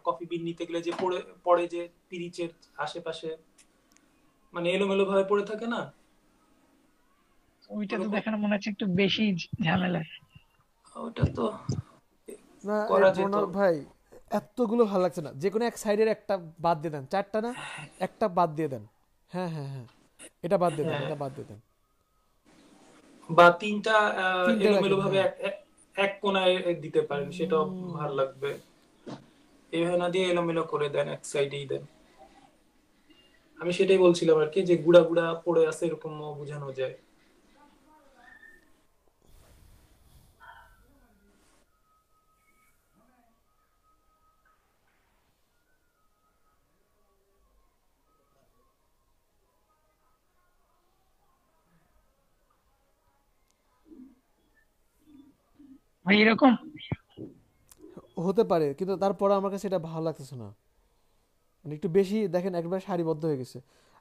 কফি বিন নিতে গেলে যে পড়ে পড়ে যে পিরিচের আশেপাশে মানে এলোমেলো ভাবে পড়ে থাকে না ওইটা তো মনে হচ্ছে একটু বেশি ঝামেলা ওটা তো করা ভাই এতগুলো ভালো লাগছে না যে কোনো এক সাইডের একটা বাদ দিয়ে দেন চারটা না একটা বাদ দিয়ে দেন হ্যাঁ হ্যাঁ হ্যাঁ এটা বাদ দিয়ে দেন হ্যাঁ। এটা বাদ দিয়ে দেন বা তিনটা এলোমেলো ভাবে হ্যাঁ। এক কোনায় দিতে পারেন সেটা ভালো লাগবে এভাবে না দিয়ে এলোমেলো করে দেন এক সাইডেই দেন আমি সেটাই বলছিলাম আর কি যে গুড়া গুড়া পড়ে আছে এরকম বোঝানো যায় মানে এরকম হতে পারে কিন্তু তারপর আমার কাছে এটা ভালো লাগতেছে না মানে একটু বেশি দেখেন একবার সারিবদ্ধ হয়ে গেছে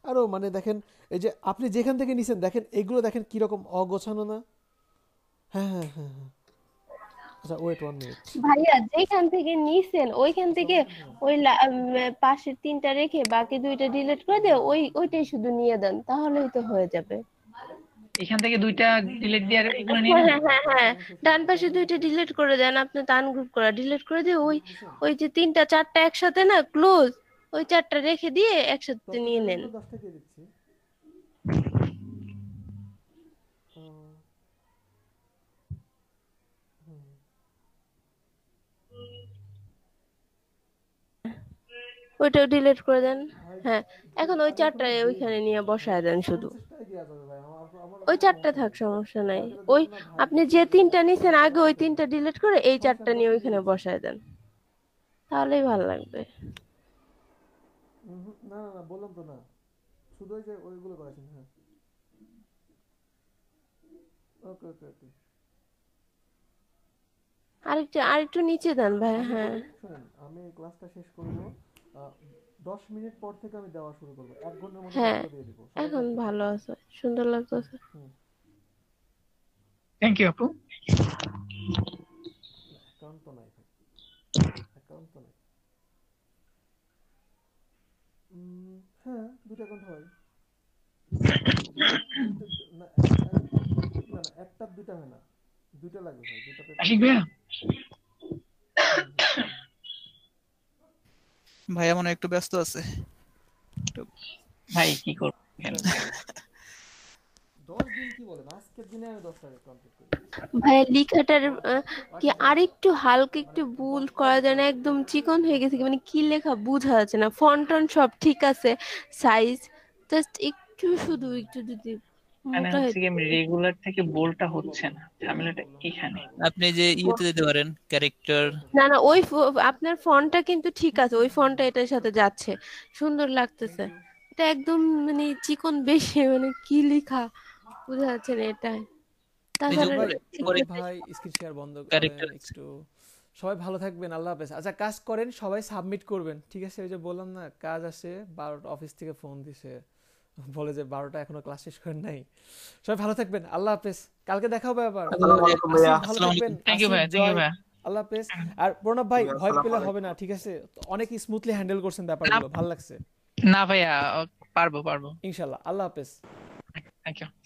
আরও মানে দেখেন এই যে আপনি যেখান থেকে নিছেন দেখেন এগুলো দেখেন কীরকম অগোছানো না হ্যাঁ হ্যাঁ হ্যাঁ হ্যাঁ আচ্ছা ওয়েট ভাইয়া যেখান থেকে নিছেন ওইখান থেকে ওই পাশের তিনটা রেখে বাকি দুইটা ডিলিট করে দে ওই ওইটাই শুধু নিয়ে দেন তাহলেই তো হয়ে যাবে এখান থেকে দুইটা ডিলিট দিয়ে আর এগুলো নিয়ে হ্যাঁ হ্যাঁ হ্যাঁ ডান পাশে দুইটা ডিলিট করে দেন আপনি তান গ্রুপ করা ডিলিট করে দিয়ে ওই ওই যে তিনটা চারটা একসাথে না ক্লোজ ওই চারটা রেখে দিয়ে একসাথে নিয়ে নেন ওইটাও ডিলিট করে দেন হ্যাঁ এখন ওই চারটা ওইখানে নিয়ে বসায় দেন শুধু ওই চারটা থাক সমস্যা নাই ওই আপনি যে তিনটা নিছেন আগে ওই তিনটা ডিলিট করে এই চারটা নিয়ে ওইখানে বসায় দেন তাহলেই ভালো লাগবে না না না বললাম তো না শুধু যে ওইগুলো করেছেন হ্যাঁ ওকে ওকে ওকে আরেকটু আরেকটু নিচে দেন ভাই হ্যাঁ আমি ক্লাসটা শেষ করব দশ মিনিট পর থেকে আমি দেওয়া শুরু করবো এক ঘন্টার মধ্যে হ্যাঁ দিয়ে দিব এখন ভালো আছে সুন্দর লাগতেছে থ্যাংক ইউ আপু হ্যাঁ হয় না না একটা দুইটা হয় না দুইটা লাগবে ভাই দুইটাতে আশিক ভাইয়া ভাইয়া মনে একটু ব্যস্ত আছে ভাই কি করব লেখাটার কি হালকা একটু ভুল করা যায় না একদম চিকন হয়ে গেছে মানে কি লেখা বোঝা যাচ্ছে না ফন্টন সব ঠিক আছে সাইজ জাস্ট একটু শুধু একটু যদি মানে হচ্ছে কি রেগুলার থেকে বোলটা হচ্ছে না ঝামেলাটা এখানে আপনি যে ইয়েতে দিতে পারেন ক্যারেক্টার না না ওই আপনার ফন্টটা কিন্তু ঠিক আছে ওই ফন্টটা এটার সাথে যাচ্ছে সুন্দর লাগতেছে এটা একদম মানে চিকন বেশি মানে কি লেখা বোঝা যাচ্ছে না এটা ভাই স্ক্রিন শেয়ার বন্ধ সবাই ভালো থাকবেন আল্লাহ হাফেজ আচ্ছা কাজ করেন সবাই সাবমিট করবেন ঠিক আছে ওই যে বললাম না কাজ আসে বারোটা অফিস থেকে ফোন দিছে বলে যে বারোটা এখনো ক্লাস শেষ করেন নাই সবাই ভালো থাকবেন আল্লাহ হাফেজ কালকে দেখা হবে আবার ভালো থাকবেন আল্লাহ হাফেজ আর প্রণব ভাই ভয় পেলে হবে না ঠিক আছে অনেক স্মুথলি হ্যান্ডেল করছেন ব্যাপারগুলো ভালো লাগছে না ভাইয়া পারবো পারবো ইনশাআল্লাহ আল্লাহ হাফেজ থ্যাংক ইউ